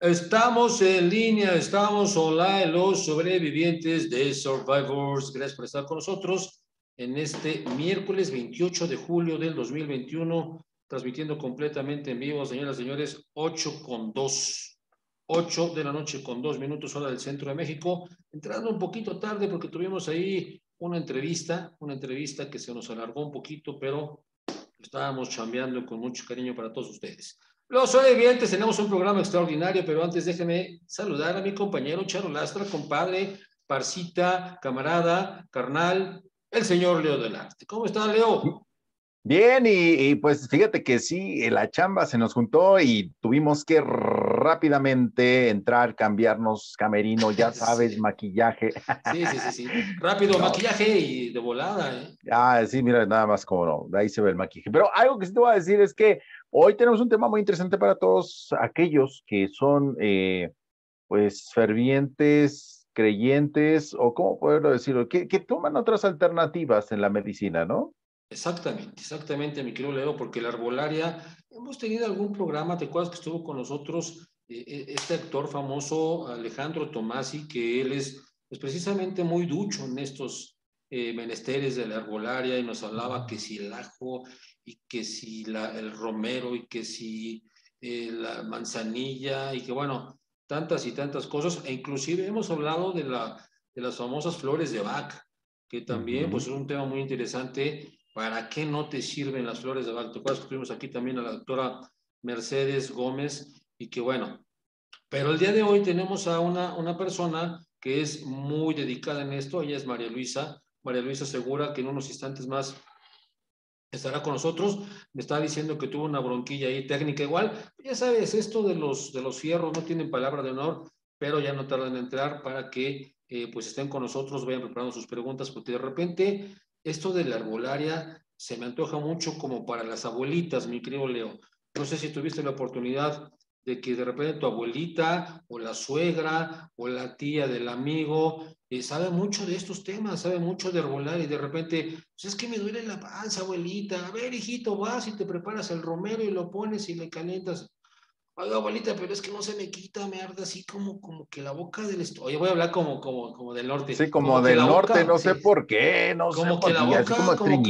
Estamos en línea, estamos online, los sobrevivientes de Survivors. Gracias por estar con nosotros en este miércoles 28 de julio del 2021, transmitiendo completamente en vivo, señoras y señores, 8 con 2. 8 de la noche con 2 minutos, hora del centro de México. Entrando un poquito tarde porque tuvimos ahí una entrevista, una entrevista que se nos alargó un poquito, pero estábamos chambeando con mucho cariño para todos ustedes. Los sobrevivientes tenemos un programa extraordinario, pero antes déjeme saludar a mi compañero Charo Lastra, compadre, parcita, camarada, carnal, el señor Leo Delarte. ¿Cómo está, Leo? Bien, y, y, pues fíjate que sí, la chamba se nos juntó y tuvimos que rápidamente, entrar, cambiarnos, camerino, ya sabes, maquillaje. Sí, sí, sí, sí. Rápido, maquillaje y de volada. ¿eh? Ah, sí, mira, nada más como no, ahí se ve el maquillaje. Pero algo que sí te voy a decir es que hoy tenemos un tema muy interesante para todos aquellos que son, eh, pues, fervientes creyentes o cómo poderlo decirlo, que, que toman otras alternativas en la medicina, ¿no? Exactamente, exactamente, mi querido Leo, porque la arbolaria, hemos tenido algún programa, ¿te acuerdas que estuvo con nosotros e-, e-, este actor famoso Alejandro Tomasi, que él es, es precisamente muy ducho en estos eh, menesteres de la herbolaria y nos hablaba que si el ajo y que si el romero y que si eh, la manzanilla y que bueno, tantas y tantas cosas. E inclusive hemos hablado de, la, de las famosas flores de vaca, que también pues es un tema muy interesante. ¿Para qué no te sirven las flores de vaca? tuvimos aquí también a la doctora Mercedes Gómez y que bueno, pero el día de hoy tenemos a una, una persona que es muy dedicada en esto, ella es María Luisa, María Luisa asegura que en unos instantes más estará con nosotros. Me está diciendo que tuvo una bronquilla ahí técnica igual. Ya sabes, esto de los, de los fierros no tienen palabra de honor, pero ya no tardan en entrar para que eh, pues estén con nosotros, vayan preparando sus preguntas, porque de repente esto de la arbolaria se me antoja mucho como para las abuelitas, mi querido Leo. No sé si tuviste la oportunidad de que de repente tu abuelita o la suegra o la tía del amigo eh, sabe mucho de estos temas, sabe mucho de herbolar y de repente, pues es que me duele la panza, abuelita, a ver, hijito, vas y te preparas el romero y lo pones y le calientas. Ay, abuelita, pero es que no se me quita, me arda así como, como que la boca del estómago. Oye, voy a hablar como, como, como del norte. Sí, como, del norte, no sé por qué, no sé por qué. Como, que, como,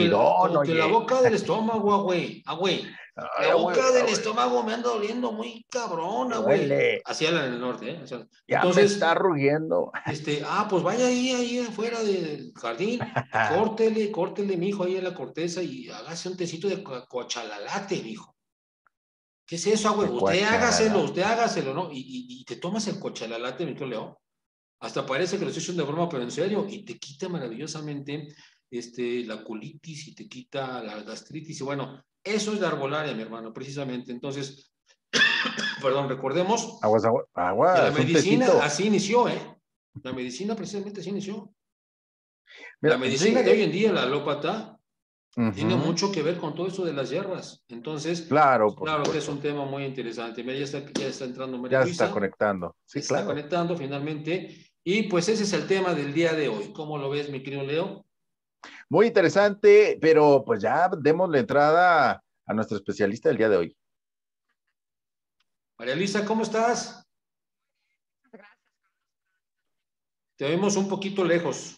que, la boca del estómago, güey, ah, güey. La ah, boca del estómago me anda doliendo muy cabrona, güey. Hacia la el norte, ¿eh? entonces, está rugiendo. Este, ah, pues vaya ahí, ahí afuera del jardín, córtele, córtele, mijo, ahí en la corteza y hágase un tecito de cochalalate, mijo. ¿Qué es eso, güey? Usted hágaselo, usted hágaselo, ¿no? Y, y, te tomas el cochalalate, mi leo, Hasta parece que lo estoy haciendo de broma, pero en serio, y te quita maravillosamente este, la colitis y te quita la gastritis. Y bueno, eso es la arbolaria, mi hermano, precisamente. Entonces, perdón, recordemos. Aguas, aguas, La medicina así inició, ¿eh? La medicina precisamente así inició. la medicina de eh. hoy en día, la alópata, tiene mucho que ver con todo eso de las hierbas. Entonces, claro, claro que es un tema muy interesante. ya está, entrando Ya está conectando. se Está conectando finalmente. Y pues ese es el tema del día de hoy. ¿Cómo lo ves, mi querido Leo? Muy interesante, pero pues ya demos la entrada a nuestro especialista del día de hoy. María Luisa, ¿cómo estás? Gracias. Te oímos un poquito lejos.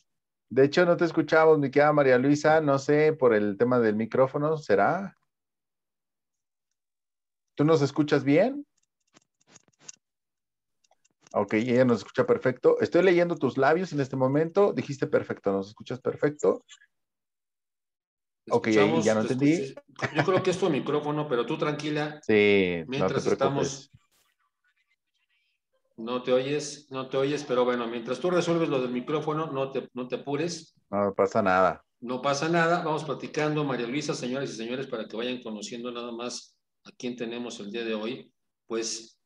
De hecho, no te escuchamos, mi querida María Luisa, no sé, por el tema del micrófono, ¿será? ¿Tú nos escuchas bien? Ok, ella nos escucha perfecto. Estoy leyendo tus labios en este momento. Dijiste perfecto, nos escuchas perfecto. Ok, ya no entendí. Yo creo que es tu micrófono, pero tú tranquila. Sí, mientras no estamos. No te oyes, no te oyes, pero bueno, mientras tú resuelves lo del micrófono, no te, no te apures. No pasa nada. No pasa nada. Vamos platicando, María Luisa, señoras y señores, para que vayan conociendo nada más a quién tenemos el día de hoy. Pues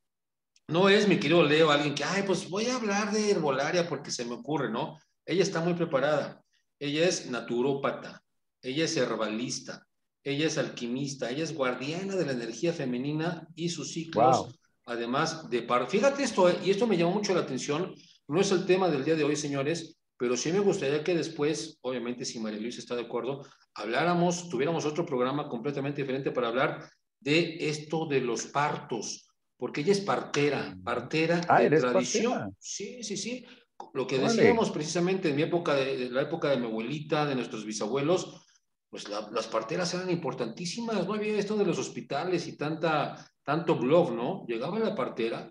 no es, mi querido Leo, alguien que, ay, pues voy a hablar de herbolaria porque se me ocurre, ¿no? Ella está muy preparada. Ella es naturópata, ella es herbalista, ella es alquimista, ella es guardiana de la energía femenina y sus ciclos. Además de parto Fíjate esto, eh, y esto me llamó mucho la atención. No es el tema del día de hoy, señores, pero sí me gustaría que después, obviamente, si María Luisa está de acuerdo, habláramos, tuviéramos otro programa completamente diferente para hablar de esto de los partos porque ella es partera, partera ah, de tradición. Sí, sí, sí. Lo que decíamos precisamente en mi época, de, la época de mi abuelita, de nuestros bisabuelos, pues las parteras eran importantísimas, no había esto de los hospitales y tanta, tanto blog, ¿no? Llegaba la partera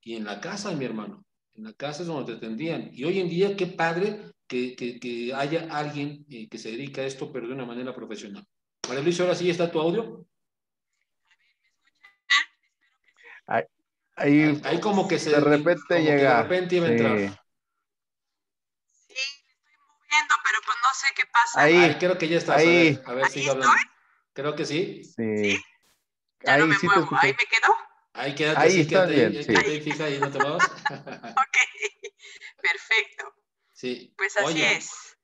y en la casa, de mi hermano, en la casa es donde te atendían. Y hoy en día, qué padre que, haya alguien eh, que se dedica a esto, pero de una manera profesional. María Luis, ahora sí está tu audio. Ahí, ahí como que se... De repente llega. De repente iba a entrar. Sí. pero pues no sé qué pasa. Ahí, creo que ya está. Ahí. A ver, si hablando. Creo que sí. Sí. ahí no me sí ahí me quedo. Ahí quédate, ahí está bien, ahí, fija y no te muevas. ok, perfecto. Sí. Pues así es.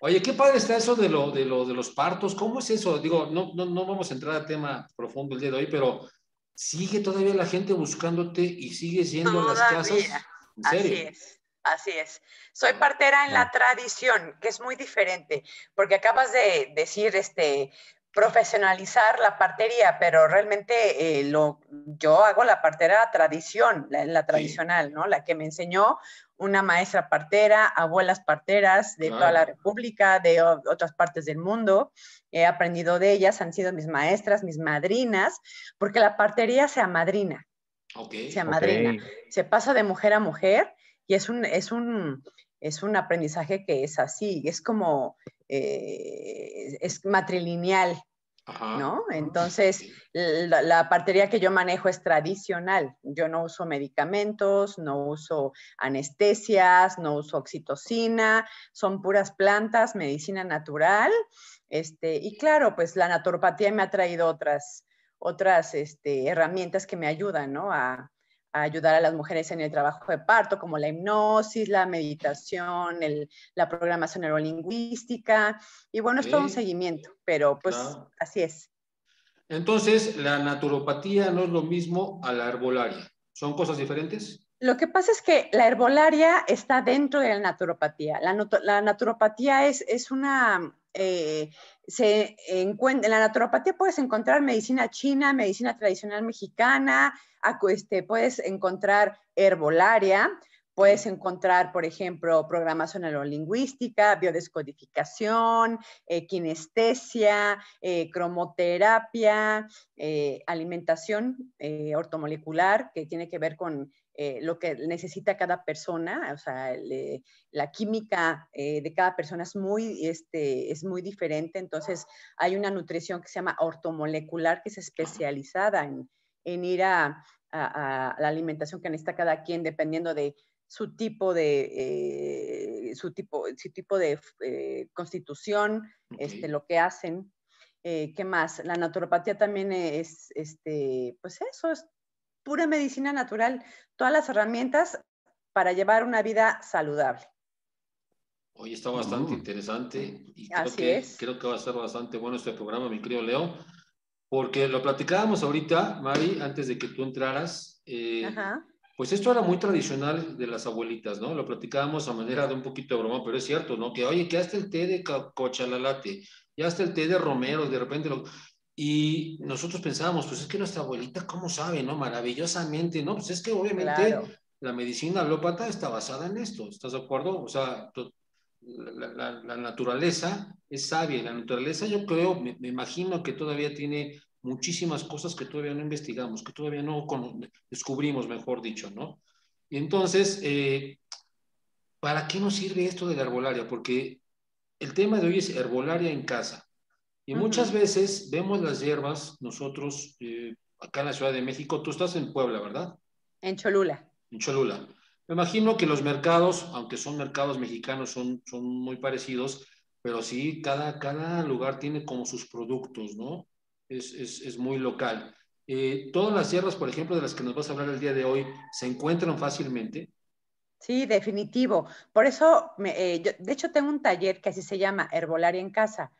Oye, qué padre está eso de lo, de, lo, de los partos. ¿Cómo es eso? Digo, no, no, no vamos a entrar a tema profundo el día de hoy, pero sigue todavía la gente buscándote y sigue siendo a las casas. Así es. Así es. Soy partera en la ah. tradición, que es muy diferente, porque acabas de decir, este, profesionalizar la partería, pero realmente eh, lo, yo hago la partera tradición, la, tradicional, ¿no? La que me enseñó una maestra partera, abuelas parteras de toda la República, de otras partes del mundo. He aprendido de ellas, han sido mis maestras, mis madrinas, porque la partería se amadrina. Se amadrina, se pasa de mujer a mujer y es un, es un, es un aprendizaje que es así, es como, eh, es matrilineal, ¿no? Ah, Entonces, la, partería que yo manejo es tradicional. Yo no uso medicamentos, no uso anestesias, no uso oxitocina, son puras plantas, medicina natural. Este, y claro, pues la naturopatía me ha traído otras, otras este, herramientas que me ayudan, ¿no? A, ayudar a las mujeres en el trabajo de parto, como la hipnosis, la meditación, la programación neurolingüística. Y bueno, es todo un seguimiento, pero pues así es. Entonces, la naturopatía no es lo mismo a la herbolaria. ¿Son cosas diferentes? Lo que pasa es que la herbolaria está dentro de la naturopatía. La, naturopatía es, es una eh, se encuentra, en la naturopatía puedes encontrar medicina china, medicina tradicional mexicana, este, puedes encontrar herbolaria, Puedes encontrar, por ejemplo, programación neurolingüística, biodescodificación, eh, kinestesia, eh, cromoterapia, eh, alimentación ortomolecular, que tiene que ver con lo que necesita cada persona, o sea, la química de cada persona es muy, este, es muy diferente, entonces hay una nutrición que se llama ortomolecular, que es especializada en, en ir a, a, la alimentación que necesita cada quien, dependiendo de su tipo de, eh, su tipo, su tipo de eh, constitución, este, lo que hacen. Eh, ¿Qué más? La naturopatía también es, este, pues eso, es pura medicina natural, todas las herramientas para llevar una vida saludable. Hoy está bastante mm. interesante y creo Así que, creo que va a ser bastante bueno este programa, mi querido Leo, porque lo platicábamos ahorita, Mari, antes de que tú entraras. Ajá. Pues esto era muy tradicional de las abuelitas, ¿no? Lo platicábamos a manera de un poquito de broma, pero es cierto, ¿no? Que, oye, que hasta el té de cochalalate, ya hasta el té de romero, de repente lo... Y nosotros pensábamos, pues es que nuestra abuelita, ¿cómo sabe, no? Maravillosamente, ¿no? Pues es que obviamente la medicina alópata está basada en esto, ¿estás de acuerdo? O sea, la, naturaleza es sabia, la naturaleza yo creo, me imagino que todavía tiene muchísimas cosas que todavía no investigamos, que todavía no descubrimos, mejor dicho, ¿no? Y entonces, eh, ¿para qué nos sirve esto de la herbolaria? Porque el tema de hoy es herbolaria en casa. Y muchas veces vemos las hierbas, nosotros, eh, acá en la Ciudad de México, tú estás en Puebla, ¿verdad? En Cholula. En Cholula. Me imagino que los mercados, aunque son mercados mexicanos, son, son muy parecidos, pero sí, cada, cada lugar tiene como sus productos, ¿no? es, muy local. Eh, todas las sierras, por ejemplo, de las que nos vas a hablar el día de hoy, se encuentran fácilmente. Sí, definitivo. Por eso, eh, de hecho, tengo un taller que así se llama Herbolaria en Casa,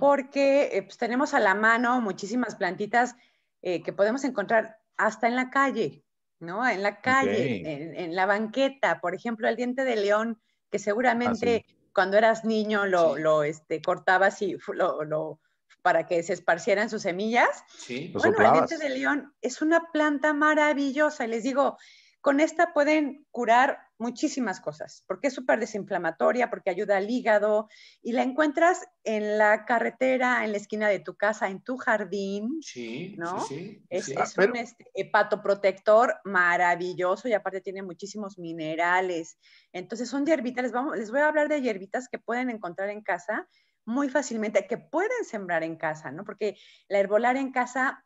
porque eh, pues, tenemos a la mano muchísimas plantitas que podemos encontrar hasta en la calle, ¿no? En la calle, en, la banqueta, por ejemplo, el diente de león, que seguramente ah, cuando eras niño lo, lo este, cortabas y lo, lo para que se esparcieran sus semillas. Sí, bueno, el diente de león es una planta maravillosa. Y Les digo, con esta pueden curar muchísimas cosas, porque es súper desinflamatoria, porque ayuda al hígado y la encuentras en la carretera, en la esquina de tu casa, en tu jardín. Sí, ¿no? sí, Es, ah, un este, hepatoprotector maravilloso y aparte tiene muchísimos minerales. Entonces son hierbitas, les, vamos, les voy a hablar de hierbitas que pueden encontrar en casa muy fácilmente, que pueden sembrar en casa, ¿no? Porque la herbolaria en casa,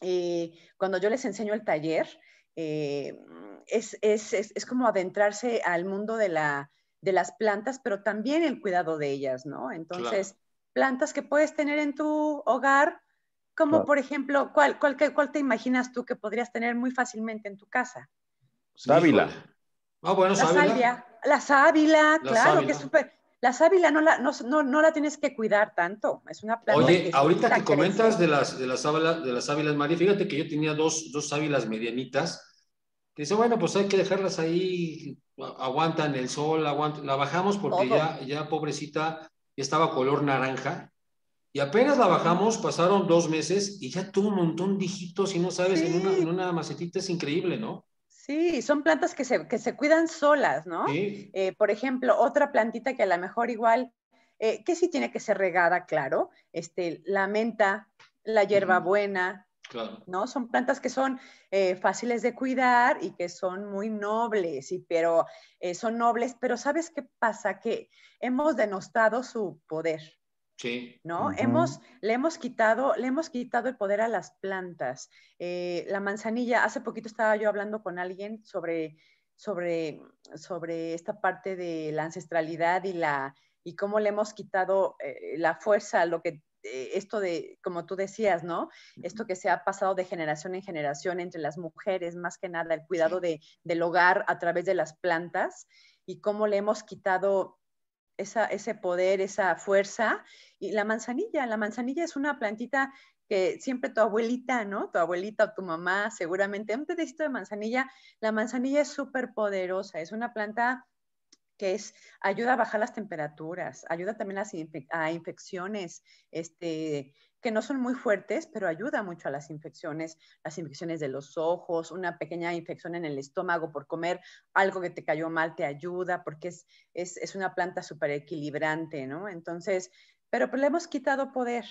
eh, cuando yo les enseño el taller, eh, es, como adentrarse al mundo de, las plantas, pero también el cuidado de ellas, ¿no? Entonces, plantas que puedes tener en tu hogar, como por ejemplo, ¿cuál, te imaginas tú que podrías tener muy fácilmente en tu casa? Sábila. Ah, bueno, la sábila. la sábila, claro, que es súper la sábila no la, no, no, la tienes que cuidar tanto. Es una planta Oye, ahorita que comentas de las, de, las de las María, fíjate que yo tenía dos, dos medianitas. Que dice, bueno, pues hay que dejarlas ahí, aguantan el sol, aguantan, la bajamos porque ya, ya pobrecita estaba color naranja. Y apenas la bajamos, pasaron dos meses y ya tuvo un montón de hijitos y no sabes, en, una, en una macetita es increíble, ¿no? Sí, son plantas que se, cuidan solas, ¿no? Eh, por ejemplo, otra plantita que a lo mejor igual, eh, que sí tiene que ser regada, claro, este, la menta, la hierbabuena, Claro. ¿no? Son plantas que son eh, fáciles de cuidar y que son muy nobles, y, pero son nobles, pero ¿sabes qué pasa? Que hemos denostado su poder. ¿No? hemos, le, hemos quitado, le hemos quitado el poder a las plantas. Eh, la manzanilla, hace poquito estaba yo hablando con alguien sobre, sobre, sobre esta parte de la ancestralidad y, la, y cómo le hemos quitado eh, la fuerza, lo que eh, esto de, como tú decías, ¿no? Esto que se ha pasado de generación en generación entre las mujeres, más que nada, el cuidado del hogar a través de las plantas y cómo le hemos quitado ese poder, esa fuerza. Y la manzanilla, la manzanilla es una plantita que siempre tu abuelita, ¿no? Tu abuelita o tu mamá, seguramente, un pedacito de manzanilla. La manzanilla es súper poderosa, es una planta que es, ayuda a bajar las temperaturas, ayuda también a, a infecciones, este, que no son muy fuertes, pero ayuda mucho a las infecciones, las infecciones de los ojos, una pequeña infección en el estómago por comer algo que te cayó mal te ayuda, porque es, es, es una planta súper equilibrante, ¿no? Entonces, pero pues le hemos quitado poder,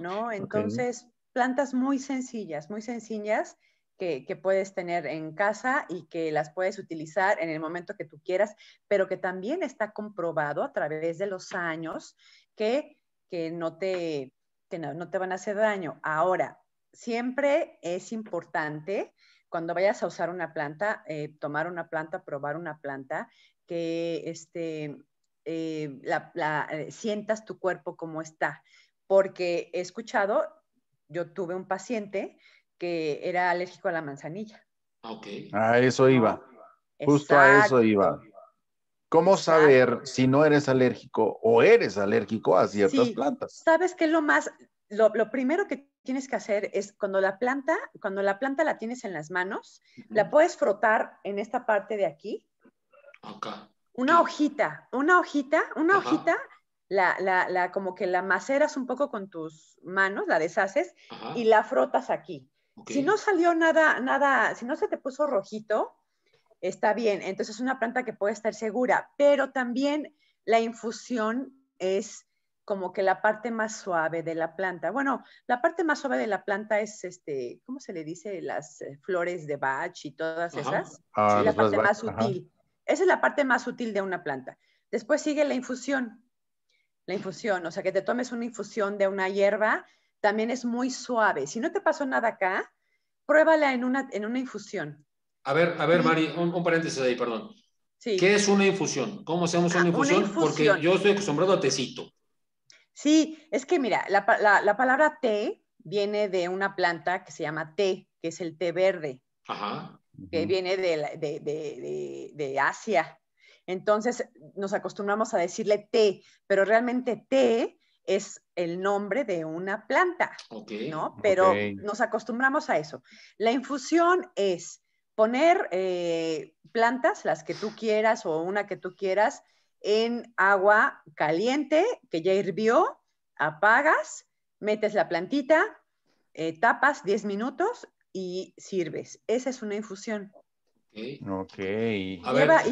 ¿no? Entonces, plantas muy sencillas, muy sencillas. Que, que, puedes tener en casa y que las puedes utilizar en el momento que tú quieras, pero que también está comprobado a través de los años que, que no te que no, te van a hacer daño. Ahora, siempre es importante cuando vayas a usar una planta, eh, tomar una planta, probar una planta, que este, eh, eh, sientas tu cuerpo como está. Porque he escuchado, yo tuve un paciente que era alérgico a la manzanilla. A eso iba. Justo a eso iba. ¿Cómo saber si no eres alérgico o eres alérgico a ciertas plantas? Sabes que lo más, lo, primero que tienes que hacer es cuando la planta, cuando la planta la tienes en las manos, la puedes frotar en esta parte de aquí. Acá. Una hojita, una hojita, una hojita, la, la, como que la maceras un poco con tus manos, la deshaces y la frotas aquí. Si no salió nada, nada, si no se te puso rojito, está bien. Entonces es una planta que puede estar segura, pero también la infusión es como que la parte más suave de la planta. Bueno, la parte más suave de la planta es, este, ¿cómo se le dice? Las eh, flores de Bach y todas esas. Ah, la parte más Esa es la parte más sutil de una planta. Después sigue la infusión. La infusión, o sea, que te tomes una infusión de una hierba, también es muy suave. Si no te pasó nada acá, pruébala en en una infusión. A ver, a ver, Mari, un, paréntesis ahí, perdón. Sí. ¿Qué es una infusión? ¿Cómo hacemos ah, una, infusión? una infusión? Porque yo estoy acostumbrado a tecito. Sí, es que mira, la, la, palabra té viene de una planta que se llama té, que es el té verde, Ajá. que viene de, de, de, de, Asia. Entonces nos acostumbramos a decirle té, pero realmente té es el nombre de una planta, ¿no? Pero nos acostumbramos a eso. La infusión es poner eh, plantas, las que tú quieras o una que tú quieras, en agua caliente que ya hirvió, apagas, metes la plantita, eh, tapas 10 minutos y sirves. Esa es una infusión. Ok. y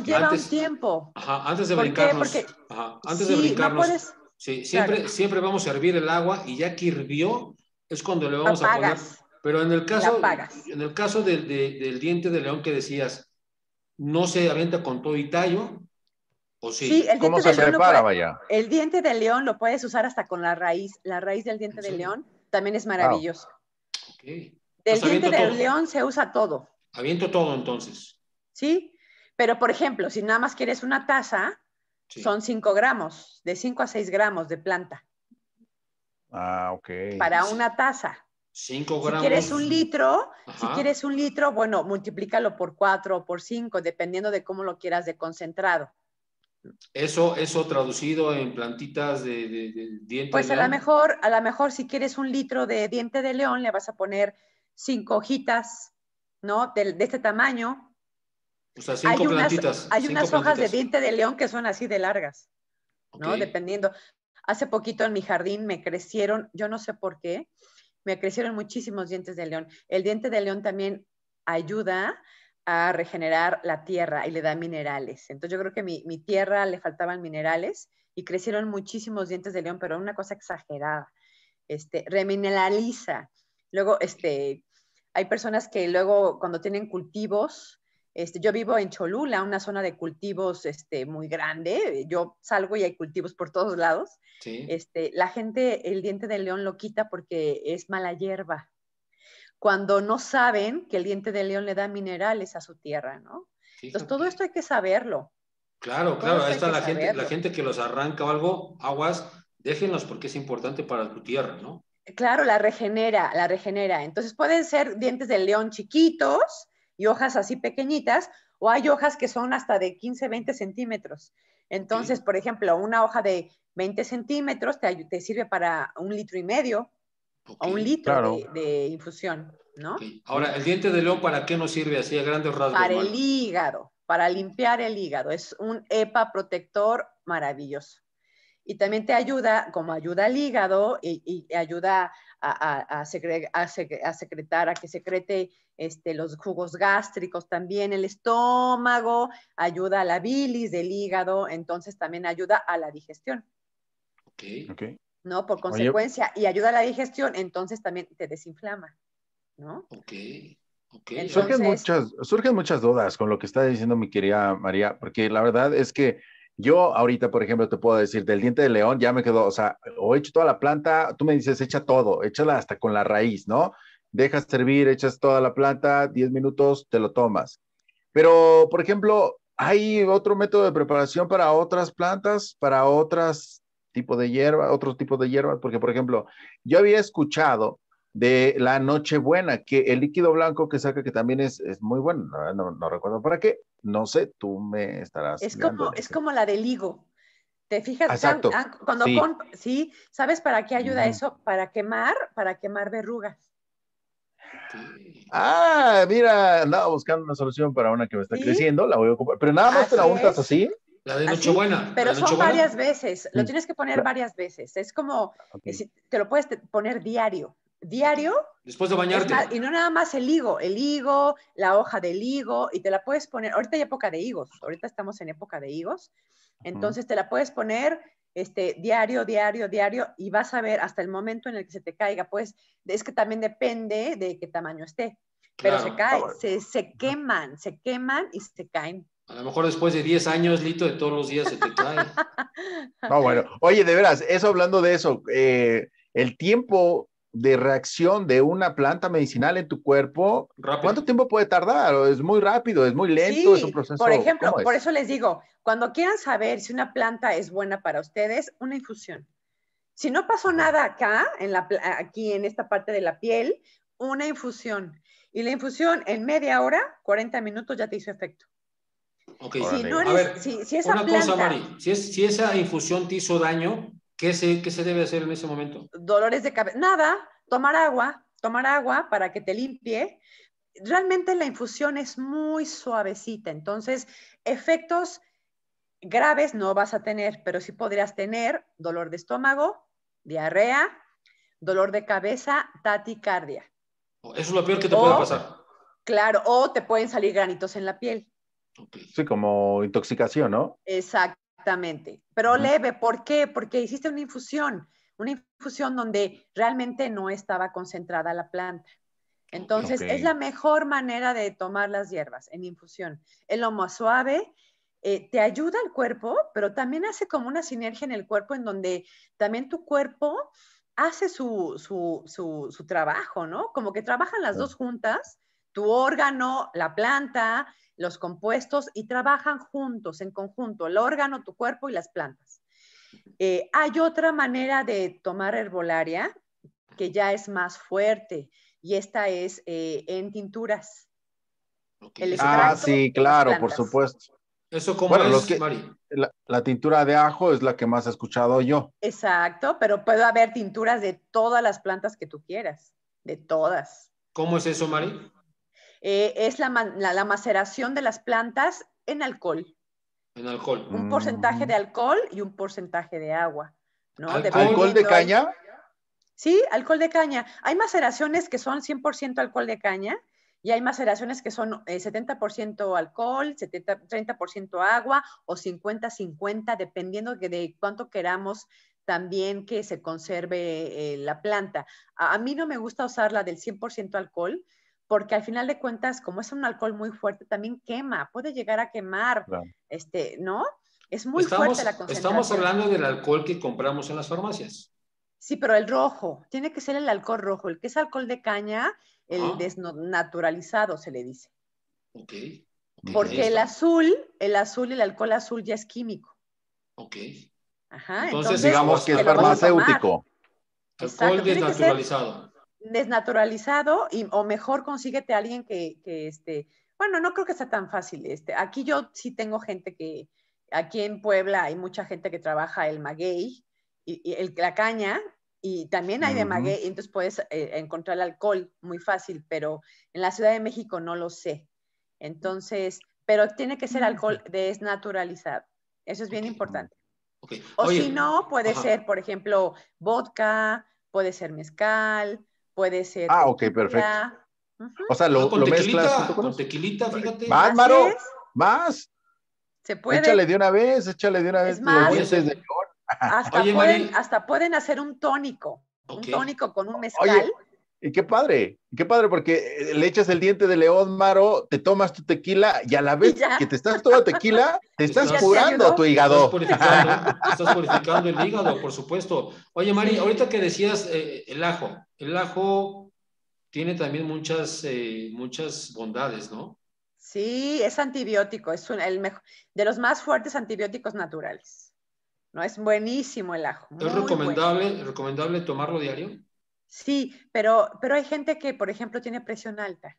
lleva un tiempo. Ajá, antes de brincarnos. antes de siempre, siempre vamos a hervir el agua y ya que hirvió, es cuando le vamos a poner pero en el caso, en el caso del, del diente de león que decías, ¿no se avienta con todo y tallo? ¿O sí? el se prepara, vaya? El diente de león lo puedes usar hasta con la raíz. La raíz del diente de león también es maravilloso. El Del diente de león se usa todo. Aviento todo entonces. Sí, pero por ejemplo, si nada más quieres una taza, son 5 gramos, de 5 a 6 gramos de planta. Ah, ok. Para una taza. 5 gramos. Si quieres un litro, si quieres un litro, bueno, multiplícalo por 4 o por 5, dependiendo de cómo lo quieras de concentrado. Eso, eso traducido en plantitas de, de, de diente pues de león. Pues a lo mejor, a lo mejor si quieres un litro de diente de león, le vas a poner cinco hojitas, ¿no? De, este tamaño. O sea, cinco hay Unas, hay unas hojas de diente de león que son así de largas, ¿no? Dependiendo. Hace poquito en mi jardín me crecieron, yo no sé por qué, me crecieron muchísimos dientes de león. El diente de león también ayuda a regenerar la tierra y le da minerales. Entonces yo creo que mi, mi tierra le faltaban minerales y crecieron muchísimos dientes de león, pero una cosa exagerada. Este, remineraliza. Luego, este, hay personas que luego cuando tienen cultivos, este, yo vivo en Cholula, una zona de cultivos este, muy grande. Yo salgo y hay cultivos por todos lados. Este, la gente el diente de león lo quita porque es mala hierba. Cuando no saben que el diente de león le da minerales a su tierra, ¿no? Entonces todo esto hay que saberlo. Claro, claro. está la gente, que los arranca o algo, aguas, déjenlos porque es importante para tu tierra, ¿no? Claro, la regenera, la regenera. Entonces pueden ser dientes de león chiquitos, y hojas así pequeñitas, o hay hojas que son hasta de 15, 20 centímetros. Entonces, por ejemplo, una hoja de 20 centímetros te, te sirve para un litro y medio o un litro de, infusión, ¿no? Ahora, ¿el diente de león para qué nos sirve así a grandes rasgos? Para el hígado, para limpiar el hígado. Es un EPA protector maravilloso y también te ayuda, como ayuda al hígado y, ayuda a, secretar, a que secrete este, los jugos gástricos también, el estómago, ayuda a la bilis del hígado, entonces también ayuda a la digestión. Ok. ¿No? Por consecuencia, y ayuda a la digestión, entonces también te desinflama, ¿no? Ok. surgen, muchas, surgen muchas dudas con lo que está diciendo mi querida María, porque la verdad es que yo ahorita, por ejemplo, te puedo decir, del diente de león ya me quedó, o sea, o hecho toda la planta, tú me dices, echa todo, échala hasta con la raíz, ¿no? Dejas servir, echas toda la planta, 10 minutos, te lo tomas. Pero, por ejemplo, ¿hay otro método de preparación para otras plantas, para otros tipos de hierba, otros tipos de hierbas? Porque, por ejemplo, yo había escuchado de la Nochebuena, que el líquido blanco que saca, que también es, muy bueno, no recuerdo para qué, no sé, tú me estarás. Es, como, es como la del higo. ¿Te fijas? Ah, cuando sí. sí. ¿sabes para qué ayuda eso? Para quemar, para quemar verrugas. Ah, mira, andaba buscando una solución para una que me está creciendo, la voy a comprar. Pero nada más te la untas así. La de Nochebuena. Pero son varias veces, lo tienes que poner varias veces. Es como, que te lo puedes poner diario diario. Después de bañarte. y no nada más el higo, el higo, la hoja del higo, y te la puedes poner, ahorita hay época de higos, ahorita estamos en época de higos, entonces te la puedes poner este, diario, diario, diario, y vas a ver hasta el momento en el que se te caiga, pues es que también depende de qué tamaño esté, pero se cae, se, se queman, se queman y se caen. A lo mejor después de 10 años, Lito, de todos los días se te cae. no, bueno, oye, de veras, eso hablando de eso, eh, el tiempo de reacción de una planta medicinal en tu cuerpo, ¿cuánto tiempo puede tardar? ¿Es muy rápido? ¿Es muy lento? ¿Es un proceso? Por ejemplo, por eso les digo, cuando quieran saber si una planta es buena para ustedes, una infusión. Si no pasó nada acá, en la, aquí en esta parte de la piel, una infusión. Y la infusión en media hora, 40 minutos, ya te hizo efecto. Ok, si, no si esa infusión te hizo daño, ¿Qué se, debe hacer en ese momento? Dolores de cabeza, nada, tomar agua, tomar agua para que te limpie. Realmente la infusión es muy suavecita, entonces efectos graves no vas a tener, pero sí podrías tener dolor de estómago, diarrea, dolor de cabeza, taticardia. Oh, eso es lo peor que te puede pasar. Claro, o te pueden salir granitos en la piel. Sí, como intoxicación, ¿no? Exacto. Exactamente, pero leve, ¿por qué? Porque hiciste una infusión, una infusión donde realmente no estaba concentrada la planta. Entonces, es la mejor manera de tomar las hierbas en infusión. El lomo suave eh, te ayuda al cuerpo, pero también hace como una sinergia en el cuerpo en donde también tu cuerpo hace su, su, su, su trabajo, ¿no? Como que trabajan las dos juntas, tu órgano, la planta, los compuestos y trabajan juntos, en conjunto, el órgano, tu cuerpo y las plantas. Eh, hay otra manera de tomar herbolaria que ya es más fuerte y esta es eh, en tinturas. ah, sí, claro, por supuesto. Eso como es, Mari? La, la, tintura de ajo es la que más he escuchado yo. Exacto, pero puede haber tinturas de todas las plantas que tú quieras, de todas. ¿Cómo es eso, Mari? Eh, es la, maceración de las plantas en alcohol. En alcohol. Un porcentaje mm. de alcohol y un porcentaje de agua. ¿Alcohol, de caña? Sí, alcohol de caña. Hay maceraciones que son 100% alcohol de caña y hay maceraciones que son 70% eh, alcohol, 70, 30% agua o 50-50, dependiendo de, cuánto queramos también que se conserve eh, la planta. A, a, mí no me gusta usar la del 100% alcohol, porque al final de cuentas, como es un alcohol muy fuerte, también quema, puede llegar a quemar, este, ¿no? Es muy fuerte la concentración. Estamos hablando del alcohol que compramos en las farmacias. Sí, pero el rojo, tiene que ser el alcohol rojo, el que es alcohol de caña, el ah. desnaturalizado se le dice. Ok. Porque el azul, el azul y el alcohol azul ya es químico. Ok. Ajá, entonces, digamos que es farmacéutico. Alcohol desnaturalizado desnaturalizado y, o mejor consíguete a alguien que, que este, bueno, no creo que sea tan fácil. Este. Aquí yo sí tengo gente que, aquí en Puebla hay mucha gente que trabaja el maguey y, el, la caña y también hay de maguey, entonces puedes eh, encontrar alcohol muy fácil, pero en la Ciudad de México no lo sé. Entonces, pero tiene que ser alcohol desnaturalizado. Eso es bien importante. O si no, puede ser, por ejemplo, vodka, puede ser mezcal, puede ser. Ah, ok, perfecto. O sea, lo, ah, mezclas. Con, tequilita, fíjate. Más, Maro, más. Se puede. Échale de una vez, échale de una vez. Más, hasta, Oye, pueden, hasta pueden hacer un tónico. Un tónico con un mezcal. Y qué padre, qué padre, porque eh, le echas el diente de león, Maro, te tomas tu tequila y a la vez que te estás tomando tequila, te estás curando tu hígado. Estás purificando, estás purificando, el hígado, por supuesto. Oye, Mari, ahorita que decías eh, el ajo, el ajo tiene también muchas, eh, muchas bondades, ¿no? Sí, es antibiótico, es el mejor, de los más fuertes antibióticos naturales. No es buenísimo el ajo. ¿Es recomendable, recomendable tomarlo diario? Sí, pero, pero hay gente que, por ejemplo, tiene presión alta.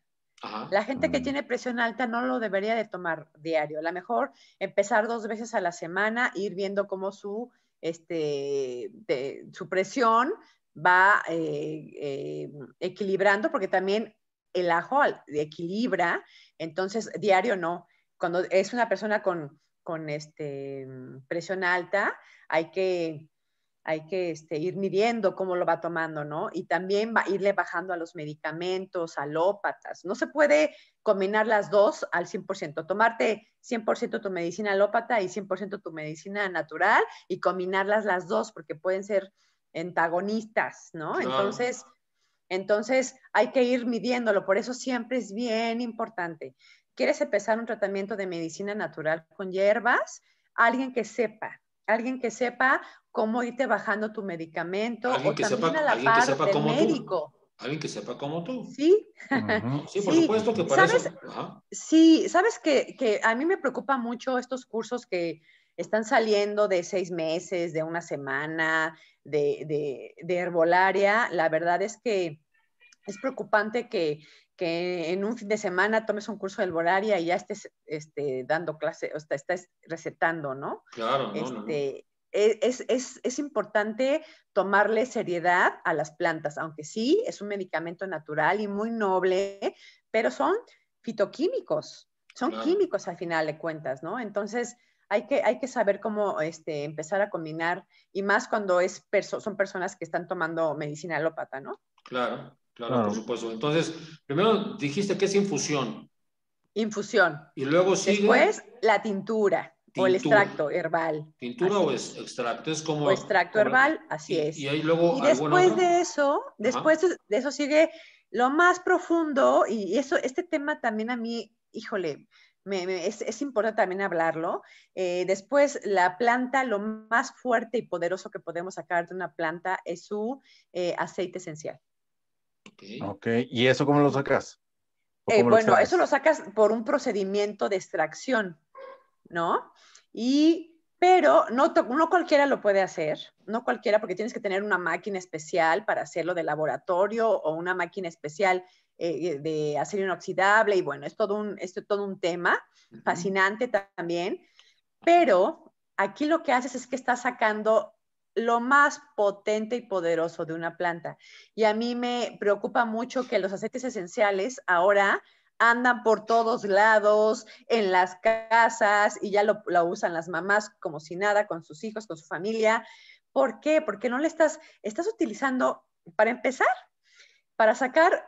La gente que mm. tiene presión alta no lo debería de tomar diario. A lo mejor empezar dos veces a la semana, ir viendo cómo su, este, su presión va eh, eh, equilibrando, porque también el ajo equilibra, entonces diario no. Cuando es una persona con, con este, presión alta, hay que hay que este, ir midiendo cómo lo va tomando, ¿no? Y también va, irle bajando a los medicamentos, alópatas. No se puede combinar las dos al 100%, tomarte 100% tu medicina alópata y 100% tu medicina natural y combinarlas las dos porque pueden ser antagonistas, ¿no? Entonces, entonces hay que ir midiéndolo, por eso siempre es bien importante. ¿Quieres empezar un tratamiento de medicina natural con hierbas? Alguien que sepa, alguien que sepa cómo irte bajando tu medicamento Alguien que sepa, a Tú. Alguien que sepa como tú. Sí. Sí, por supuesto que para Sí, sabes que, a mí me preocupa mucho estos cursos que están saliendo de seis meses, de una semana, de, de, de herbolaria. La verdad es que es preocupante que, en un fin de semana tomes un curso de herbolaria y ya estés este, dando clase, o sea, estés recetando, ¿no? Claro, este, e-, es, importante tomarle seriedad a las plantas, aunque sí es un medicamento natural y muy noble, pero son fitoquímicos, son químicos al final de cuentas, ¿no? Entonces hay que, hay que saber cómo este, empezar a combinar y más cuando es son personas que están tomando medicina alópata, ¿no? Claro, claro, por supuesto. Entonces, primero dijiste que es infusión. Infusión. Y luego sigue. Después, la tintura. O el extracto herbal. Tintura o extracto, es como... extracto herbal, así es. Y, después de eso, después de eso sigue lo más profundo, y eso, este tema también a mí, híjole, es, importante también hablarlo. Eh, después, la planta, lo más fuerte y poderoso que podemos sacar de una planta es su eh, aceite esencial. Okay. ok, ¿y eso cómo lo sacas? Eh, bueno, eso lo sacas por un procedimiento de extracción. ¿no? Y pero no, no cualquiera lo puede hacer, no cualquiera, porque tienes que tener una máquina especial para hacerlo de laboratorio o una máquina especial eh, de acero inoxidable y bueno, es todo un, todo un tema fascinante también, pero aquí lo que haces es que estás sacando lo más potente y poderoso de una planta. Y a mí me preocupa mucho que los aceites esenciales ahora andan por todos lados, en las casas, y ya lo, usan las mamás como si nada, con sus hijos, con su familia. ¿Por qué? Porque no le estás, estás utilizando, para empezar, para sacar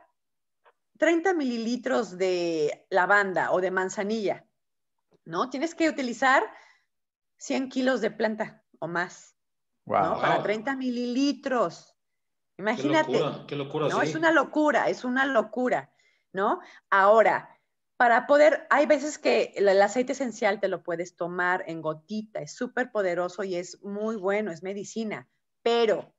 30 mililitros de lavanda o de manzanilla, ¿no? Tienes que utilizar 100 kilos de planta o más, wow. Para 30 mililitros. Imagínate. Qué locura, qué locura, no, es una locura, es una locura. ¿no? Ahora, para poder, hay veces que el, aceite esencial te lo puedes tomar en gotita, es súper poderoso y es muy bueno, es medicina, pero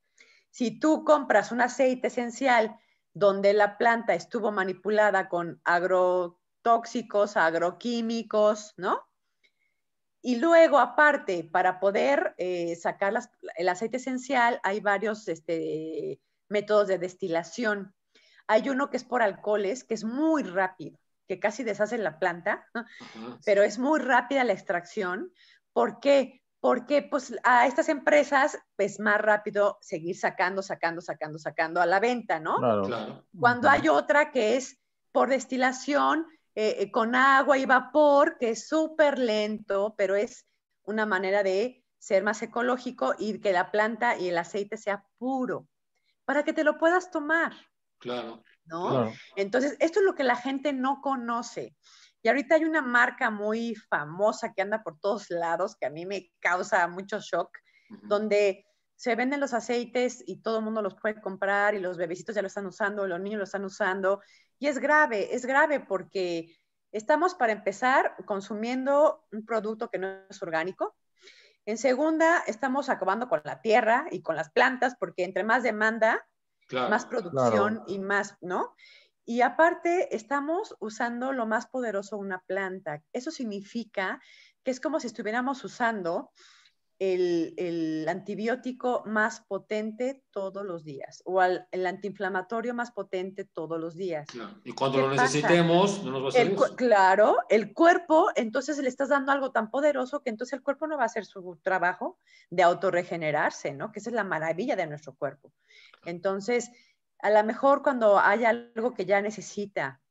si tú compras un aceite esencial donde la planta estuvo manipulada con agrotóxicos, agroquímicos, ¿no? Y luego, aparte, para poder eh, sacar el aceite esencial, hay varios este, métodos de destilación. Hay uno que es por alcoholes, que es muy rápido, que casi deshace la planta, pero es muy rápida la extracción. ¿Por qué? Porque pues, a estas empresas es más rápido seguir sacando, sacando, sacando, sacando a la venta, ¿no? Claro. Cuando hay otra que es por destilación, eh, eh, con agua y vapor, que es súper lento, pero es una manera de ser más ecológico y que la planta y el aceite sea puro para que te lo puedas tomar. Claro. ¿No? Entonces, esto es lo que la gente no conoce. Y ahorita hay una marca muy famosa que anda por todos lados, que a mí me causa mucho shock, donde se venden los aceites y todo el mundo los puede comprar y los bebecitos ya lo están usando, los niños lo están usando. Y es grave, es grave porque estamos para empezar consumiendo un producto que no es orgánico. En segunda, estamos acabando con la tierra y con las plantas porque entre más demanda, más producción y más, ¿no? Y aparte, estamos usando lo más poderoso una planta. Eso significa que es como si estuviéramos usando el, antibiótico más potente todos los días o el antiinflamatorio más potente todos los días. Y cuando lo necesitemos, no nos va a servir. claro, el cuerpo, entonces le estás dando algo tan poderoso que entonces el cuerpo no va a hacer su trabajo de autorregenerarse, ¿no? Que esa es la maravilla de nuestro cuerpo. Entonces, a lo mejor cuando hay algo que ya necesita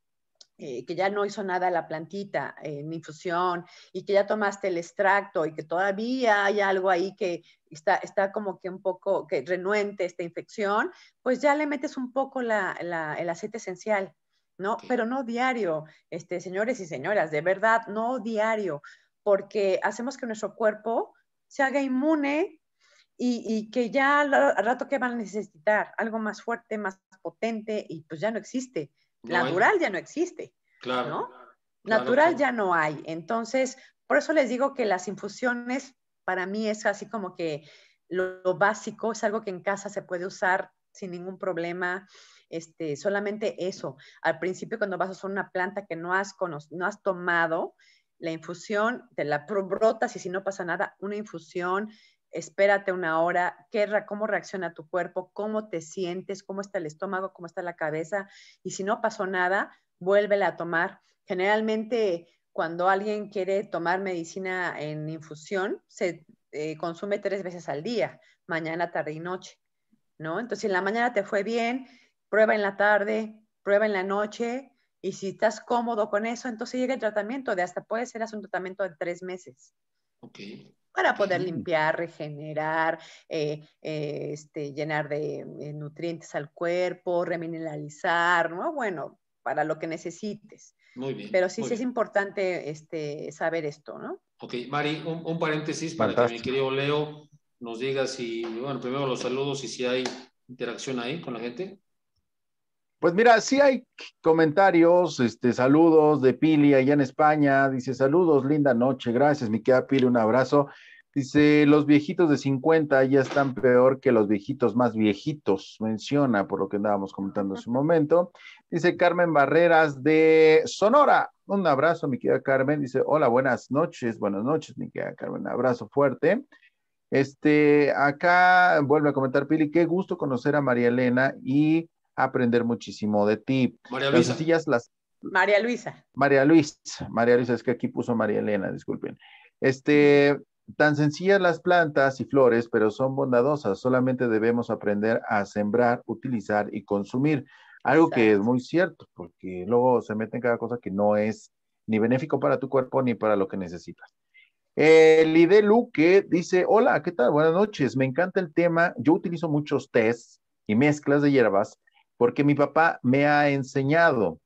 eh, que ya no hizo nada la plantita en infusión y que ya tomaste el extracto y que todavía hay algo ahí que está, como que un poco que renuente esta infección, pues ya le metes un poco la, el aceite esencial, ¿no? Pero no diario, este, señores y señoras, de verdad, no diario, porque hacemos que nuestro cuerpo se haga inmune y, y, que ya al rato que van a necesitar algo más fuerte, más potente, y pues ya no existe. Natural ya no existe. Claro. Natural ya no hay. Entonces, por eso les digo que las infusiones para mí es así como que lo, básico, es algo que en casa se puede usar sin ningún problema. Este, solamente eso. Al principio, cuando vas a usar una planta que no has, no has tomado, la infusión, te la brotas y si no pasa nada, una infusión espérate una hora, qué, cómo reacciona tu cuerpo, cómo te sientes, cómo está el estómago, cómo está la cabeza, y si no pasó nada, vuélvela a tomar. Generalmente, cuando alguien quiere tomar medicina en infusión, se eh, consume tres veces al día, mañana, tarde y noche, ¿no? Entonces, en la mañana te fue bien, prueba en la tarde, prueba en la noche, y si estás cómodo con eso, entonces llega el tratamiento de hasta puede ser un tratamiento de tres meses. Para poder limpiar, regenerar, eh, eh, este, llenar de eh, nutrientes al cuerpo, remineralizar, ¿no? Bueno, para lo que necesites. Muy bien. Pero sí, es importante este, saber esto, ¿no? Ok, Mari, un, paréntesis para que mi querido Leo nos diga si, bueno, primero los saludos y si hay interacción ahí con la gente. Pues mira, sí hay comentarios, este, saludos de Pili allá en España. Dice, saludos, linda noche. Gracias, mi querida Pili, un abrazo. Dice, los viejitos de 50 ya están peor que los viejitos más viejitos, menciona, por lo que andábamos comentando hace un momento. Dice Carmen Barreras de Sonora. Un abrazo, mi querida Carmen. Dice, hola, buenas noches, buenas noches, mi querida Carmen. Un abrazo fuerte. Este, acá vuelve a comentar Pili, qué gusto conocer a María Elena y aprender muchísimo de ti. María Luisa. María Luisa. María Luisa. María Luisa, es que aquí puso María Elena, disculpen. Este, tan sencillas las plantas y flores, pero son bondadosas. Solamente debemos aprender a sembrar, utilizar y consumir. Algo que es muy cierto, porque luego se mete en cada cosa que no es ni benéfico para tu cuerpo ni para lo que necesitas. El ID Luque dice, hola, ¿qué tal? Buenas noches, me encanta el tema. Yo utilizo muchos tés y mezclas de hierbas porque mi papá me ha enseñado.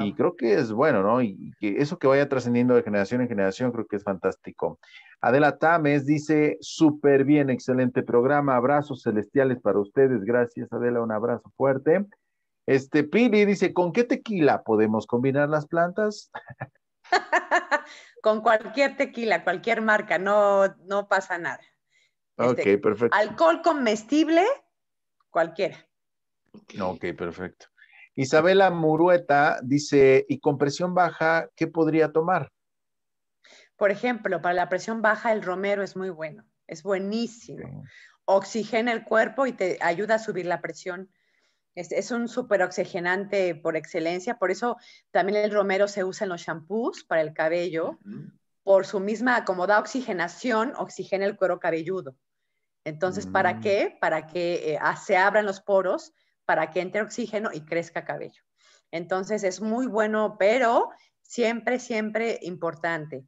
Y creo que es bueno, ¿no? Y que eso que vaya trascendiendo de generación en generación, creo que es fantástico. Adela Tames dice, súper bien, excelente programa, abrazos celestiales para ustedes. Gracias, Adela, un abrazo fuerte. Este, Pili dice, ¿con qué tequila podemos combinar las plantas? Con cualquier tequila, cualquier marca, no, no pasa nada. Este, ok, perfecto. Alcohol comestible, cualquiera. Ok, perfecto. Isabela Murueta dice, ¿y con presión baja qué podría tomar? Por ejemplo, para la presión baja el romero es muy bueno, es buenísimo. Oxigena el cuerpo y te ayuda a subir la presión. Es, un súper oxigenante por excelencia, por eso también el romero se usa en los shampoos para el cabello, por su misma da oxigenación, oxigena el cuero cabelludo. Entonces, ¿para mm. qué? Para que eh, se abran los poros para que entre oxígeno y crezca cabello. Entonces es muy bueno, pero siempre, siempre importante.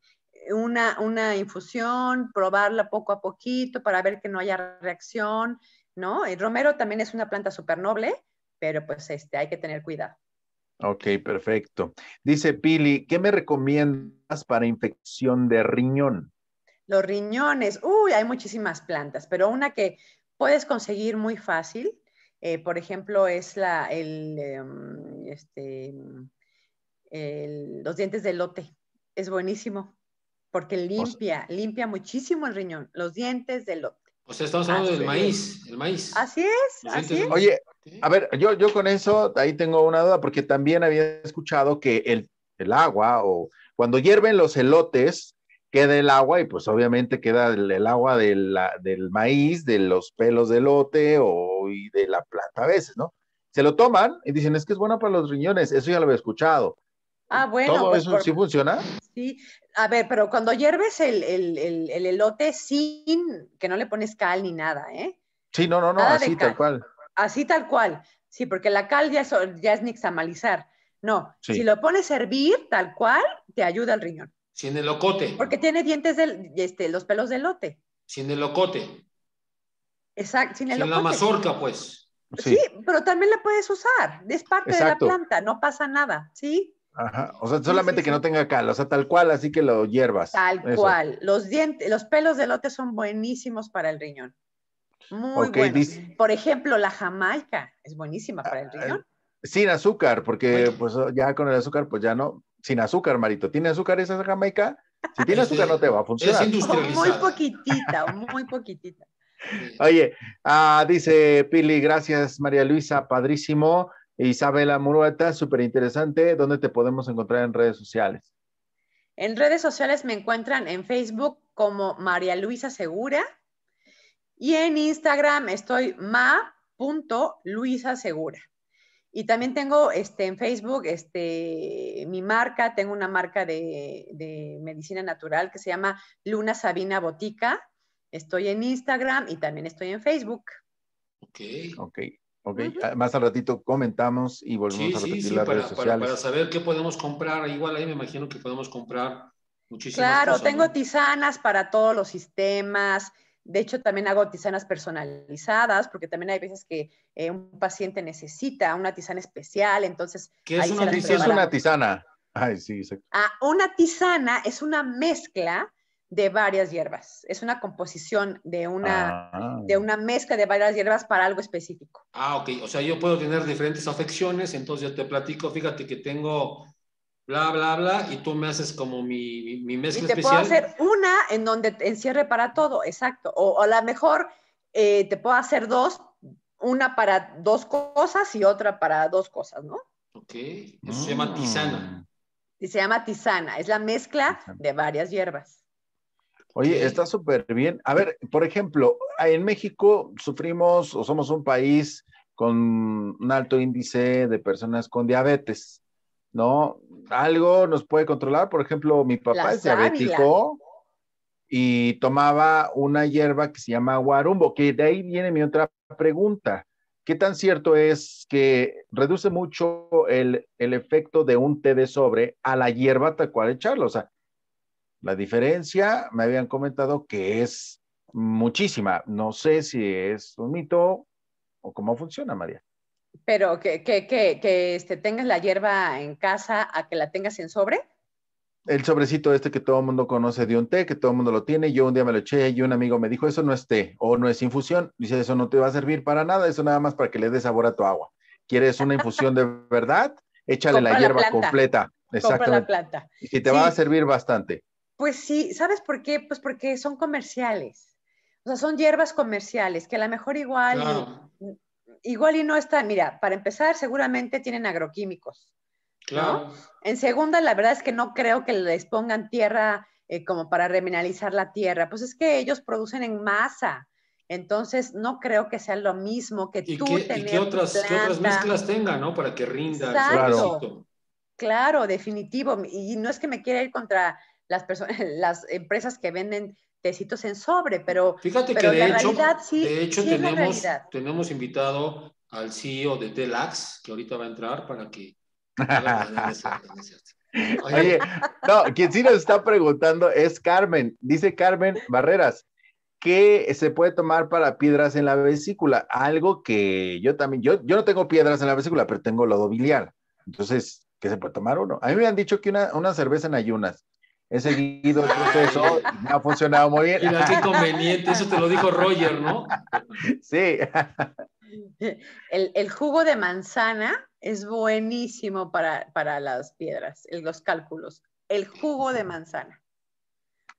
Una, una infusión, probarla poco a poquito para ver que no haya reacción, ¿no? El eh, romero también es una planta súper noble, pero pues este, hay que tener cuidado. Ok, perfecto. Dice Pili, ¿qué me recomiendas para infección de riñón? Los riñones, uy, hay muchísimas plantas, pero una que puedes conseguir muy fácil eh, por ejemplo, es la, el, em, este, mm, los dientes de lote. Es buenísimo porque pues limpia, limpia muchísimo el riñón, los dientes de lote. O pues sea, estamos hablando del maíz, el maíz. Así es, Oye, a ver, yo, yo con eso, ahí tengo una duda, porque también había escuchado que el, agua, o cuando hierven los elotes, queda el agua y pues obviamente queda el, agua de del maíz, de los pelos de lote o y de la plata a veces, ¿no? Se lo toman y dicen, es que es bueno para los riñones, eso ya lo había escuchado. Ah, bueno. ¿Todo pues eso sí funciona? Sí, a ver, pero cuando hierves el, elote sin, que no le pones cal ni nada, ¿eh? Sí, no, no, no, así tal cual. Así tal cual, sí, porque la cal ya es, ya es No, si lo pones a hervir tal cual, te ayuda el riñón. Sin el locote. Porque tiene dientes de este, los pelos de elote. Sin el locote. Exacto, sin, la mazorca, pues. Sí. pero también la puedes usar, es parte de la planta, no pasa nada, ¿sí? Ajá, o sea, solamente que no tenga cal, o sea, tal cual, así que lo hierbas. Tal cual, los dientes, los pelos de lote son buenísimos para el riñón. Muy buenos. Por ejemplo, la jamaica es buenísima para el ah, riñón. Eh, sin azúcar, porque pues ya con el azúcar, pues ya no. Sin azúcar, Marito. ¿Tiene azúcar esa jamaica? Si tiene este, azúcar no te va a funcionar. Es Muy poquitita, muy poquitita. Oye, ah, dice Pili, gracias María Luisa, padrísimo. Isabela Murueta, súper interesante. ¿Dónde te podemos encontrar en redes sociales? En redes sociales me encuentran en Facebook como María Luisa Segura y en Instagram estoy ma.luisasegura. Y también tengo este, en Facebook este, mi marca, tengo una marca de, de medicina natural que se llama Luna Sabina Botica Estoy en Instagram y también estoy en Facebook. Ok. Ok. Ok, ah, más al ratito comentamos y volvemos a repetir las para, redes sociales. Para, saber qué podemos comprar, igual ahí me imagino que podemos comprar muchísimas cosas. Claro, tengo tisanas para todos los sistemas. De hecho, también hago tisanas personalizadas, porque también hay veces que eh, un paciente necesita una tisana especial, entonces... ¿Qué es, una, es una tisana? Ay, sí, exacto. Ah, una tisana es una mezcla de varias hierbas. Es una composición de una, ah. de una mezcla de varias hierbas para algo específico. Ah, ok. O sea, yo puedo tener diferentes afecciones, entonces yo te platico, fíjate que tengo bla, bla, bla, y tú me haces como mi, mi, mezcla y te puedo hacer una en donde encierre para todo, exacto. O, a lo mejor eh, te puedo hacer dos, una para dos cosas y otra para dos cosas, ¿no? Ok. Eso se llama tisana. Mm. Y se llama tisana. Es la mezcla de varias hierbas. Oye, está súper bien. A ver, por ejemplo, en México sufrimos o somos un país con un alto índice de personas con diabetes, ¿no? Algo nos puede controlar. Por ejemplo, mi papá es diabético y tomaba una hierba que se llama guarumbo, que de ahí viene mi otra pregunta. ¿Qué tan cierto es que reduce mucho el, el efecto de un té de sobre a la hierba tal cual echarlo? O sea, la diferencia, me habían comentado que es muchísima. No sé si es un mito o cómo funciona, María. Pero que, que, que, este, tengas la hierba en casa a que la tengas en sobre. El sobrecito este que todo el mundo conoce de un té, que todo el mundo lo tiene. Yo un día me lo eché y un amigo me dijo, eso no es té o no es infusión. Dice, eso no te va a servir para nada, eso nada más para que le dé sabor a tu agua. ¿Quieres una infusión de verdad? Échale la hierba completa. Exacto. La planta. Y te va a servir bastante. Pues sí, ¿sabes por qué? Pues porque son comerciales. O sea, son hierbas comerciales que a lo mejor igual, y, igual y no están. Mira, para empezar, seguramente tienen agroquímicos. Claro. En segunda, la verdad es que no creo que les pongan tierra eh, como para remineralizar la tierra. Pues es que ellos producen en masa. Entonces, no creo que sea lo mismo que tú ¿y qué otras, mezclas tengan, ¿no? Para que rinda. Claro. claro, definitivo. Y no es que me quiera ir contra las, personas, las empresas que venden tecitos en sobre, pero, Fíjate que de hecho, de hecho tenemos, tenemos invitado al CEO de Telax, que ahorita va a entrar para que... Oye, no, quien sí nos está preguntando es Carmen. Dice Carmen Barreras, ¿qué se puede tomar para piedras en la vesícula? Algo que yo también, yo, yo no tengo piedras en la vesícula, pero tengo lodo biliar. Entonces, ¿qué se puede tomar uno? A mí me han dicho que una, una cerveza en ayunas he seguido el proceso ha funcionado muy bien. Mira, qué conveniente, eso te lo dijo Roger, ¿no? Sí. El, jugo de manzana es buenísimo para, las piedras, los cálculos. El jugo de manzana.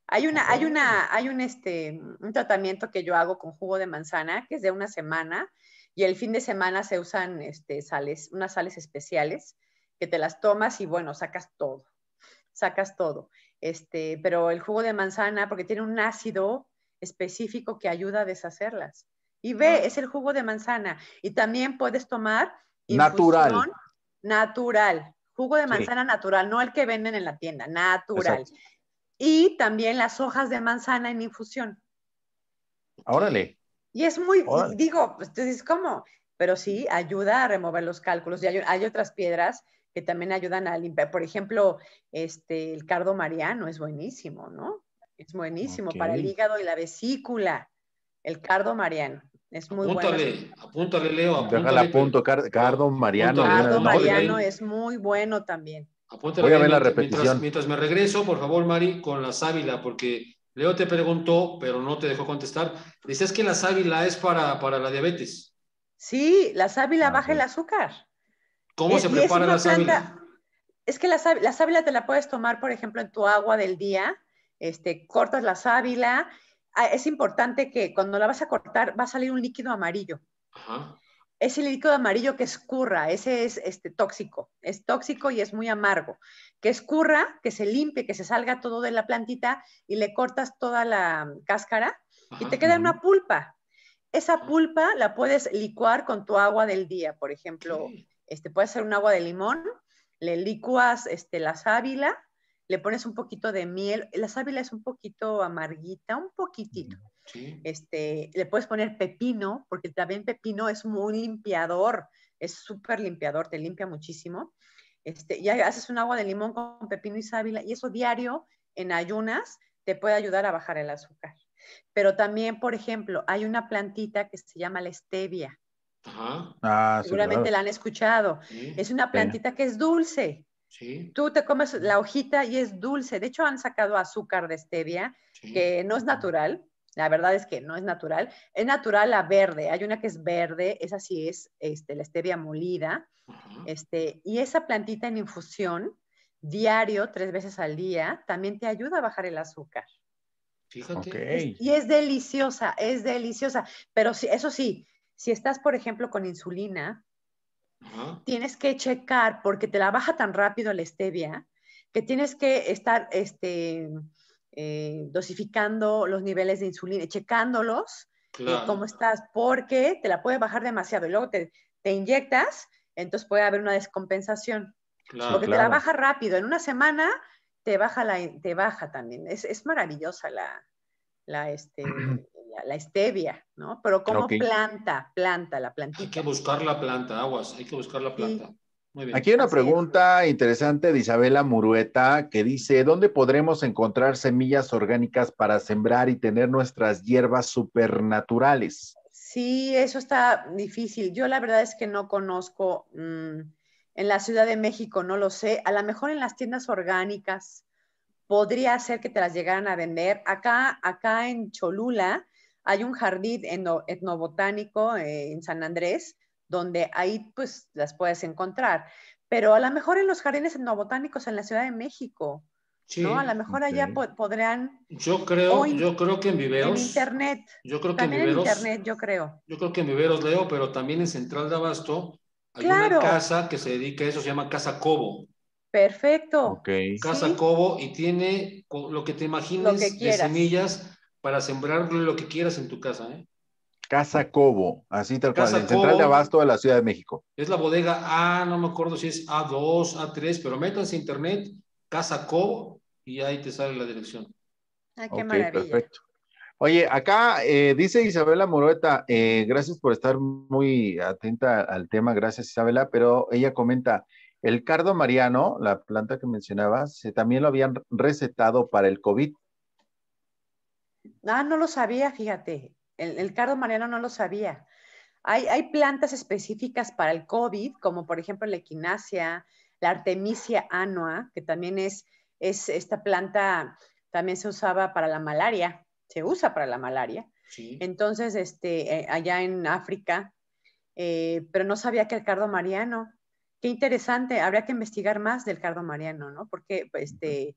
Hay una, hay una, hay un este, un tratamiento que yo hago con jugo de manzana que es de una semana y el fin de semana se usan este, sales, unas sales especiales que te las tomas y bueno, sacas todo, sacas todo. Este, pero el jugo de manzana, porque tiene un ácido específico que ayuda a deshacerlas. Y ve, ah. es el jugo de manzana. Y también puedes tomar natural. Natural. Jugo de manzana natural, no el que venden en la tienda, natural. Y también las hojas de manzana en infusión. Órale. Y es muy, digo, digo, es pues, ¿cómo? Pero sí ayuda a remover los cálculos. Y hay, hay otras piedras que también ayudan a limpiar. Por ejemplo, este, el cardo mariano es buenísimo, ¿no? Es buenísimo para el hígado y la vesícula. El cardo mariano. Es muy bueno. Apúntale, Leo. Apúntale. Déjala apunto, cardo mariano. Cardo mariano es muy bueno también. Voy a ver la mientras, repetición. Mientras, me regreso, por favor, Mari, con la sábila, porque Leo te preguntó, pero no te dejó contestar. Dices que la sábila es para, para la diabetes. Sí, la sábila ah, baja el azúcar. ¿Cómo se prepara la sábila? Es que la, sábila te la puedes tomar, por ejemplo, en tu agua del día. Este, cortas la sábila. Ah, es importante que cuando la vas a cortar va a salir un líquido amarillo. Es el líquido amarillo que escurra, ese es este, tóxico, es tóxico y es muy amargo. Que escurra, que se limpie, que se salga todo de la plantita y le cortas toda la mm, cáscara y te queda una pulpa. Esa pulpa la puedes licuar con tu agua del día, por ejemplo este, puedes hacer un agua de limón, le licuas este, la sábila, le pones un poquito de miel. La sábila es un poquito amarguita, un poquitito. Este, le puedes poner pepino, porque también pepino es muy limpiador, es súper limpiador, te limpia muchísimo. Este, y haces un agua de limón con pepino y sábila, y eso diario en ayunas te puede ayudar a bajar el azúcar. Pero también, por ejemplo, hay una plantita que se llama la stevia. Ajá. Ah, Seguramente la han escuchado. Es una plantita que es dulce. Tú te comes la hojita y es dulce. De hecho, han sacado azúcar de stevia, que no es natural. La verdad es que no es natural. Es natural la verde. Hay una que es verde, esa sí es este, la stevia molida. Este, y esa plantita en infusión, diario, tres veces al día, también te ayuda a bajar el azúcar. Fíjate. y es deliciosa, es deliciosa. Pero sí, eso sí, si estás, por ejemplo, con insulina, tienes que checar porque te la baja tan rápido la stevia que tienes que estar este, eh, dosificando los niveles de insulina, checándolos, cómo estás, porque te la puede bajar demasiado y luego te, te inyectas, entonces puede haber una descompensación. porque te la baja rápido, en una semana te baja, la, te baja también. Es, maravillosa la, la, este, la stevia, ¿no? Pero como planta, planta, la plantita. Hay que buscar la planta, aguas, hay que buscar la planta. Aquí hay una pregunta interesante de Isabela Murueta que dice, ¿dónde podremos encontrar semillas orgánicas para sembrar y tener nuestras hierbas supernaturales? Sí, eso está difícil. Yo la verdad es que no conozco mm, en la Ciudad de México, no lo sé. A lo mejor en las tiendas orgánicas podría ser que te las llegaran a vender. Acá, acá en Cholula hay un jardín etnobotánico eh, en San Andrés, donde ahí pues las puedes encontrar. Pero a lo mejor en los jardines etnobotánicos en la Ciudad de México, ¿no? A lo mejor allá podrían... Yo creo, yo creo que en Viveros... En Internet. Yo creo que en, Viveros, en Internet, yo creo. Yo creo que en Viveros leo, pero también en Central de Abasto hay una casa que se dedica a eso, se llama Casa Cobo. Perfecto. Okay. Casa Cobo y tiene lo que te imagines de semillas para sembrar lo que quieras en tu casa. ¿eh? Casa Cobo, así tal cual, en Central de Abasto de la Ciudad de México. Es la bodega A, no me acuerdo si es A2, A3, pero métanse a internet, Casa Cobo, y ahí te sale la dirección. Ah, qué maravilla. Perfecto. Oye, acá eh, dice Isabela Moroeta, eh, gracias por estar muy atenta al tema, gracias Isabela, pero ella comenta, el cardo mariano, la planta que mencionabas, también lo habían recetado para el COVID, Ah, no lo sabía, fíjate. El, cardo mariano no lo sabía. Hay, plantas específicas para el COVID, como por ejemplo la equinacia, la artemisia anua, que también es, es esta planta, también se usaba para la malaria, se usa para la malaria. Entonces, este, eh, allá en África, eh, pero no sabía que el cardo mariano. Qué interesante, habría que investigar más del cardo mariano, ¿no? Porque pues, este,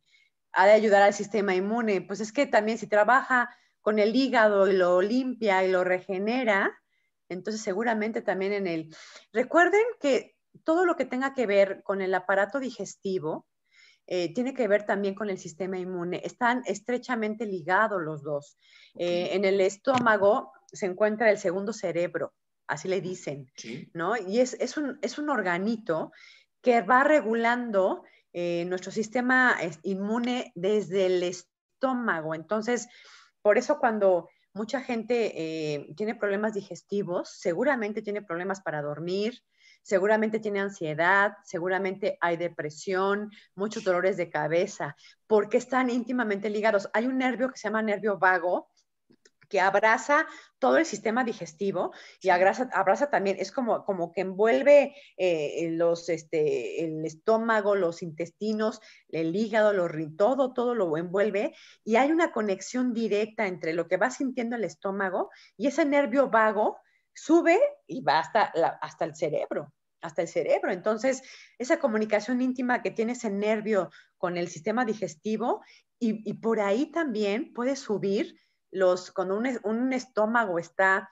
de ayudar al sistema inmune. Pues es que también si trabaja con el hígado y lo limpia y lo regenera, entonces seguramente también en él. Recuerden que todo lo que tenga que ver con el aparato digestivo eh, tiene que ver también con el sistema inmune. Están estrechamente ligados los dos. Eh, en el estómago se encuentra el segundo cerebro, así le dicen, ¿no? Y es, es un organito que va regulando eh, nuestro sistema es inmune desde el estómago. Entonces, por eso cuando mucha gente eh, tiene problemas digestivos, seguramente tiene problemas para dormir, seguramente tiene ansiedad, seguramente hay depresión, muchos dolores de cabeza, porque están íntimamente ligados. Hay un nervio que se llama nervio vago, que abraza todo el sistema digestivo y abraza, abraza también, es como, como que envuelve eh, los, este, el estómago, los intestinos, el hígado, los, todo, todo lo envuelve y hay una conexión directa entre lo que va sintiendo el estómago y ese nervio vago sube y va hasta, la, hasta el cerebro hasta el cerebro. Entonces, esa comunicación íntima que tiene ese nervio con el sistema digestivo y por ahí también puede subir los, cuando un, estómago está,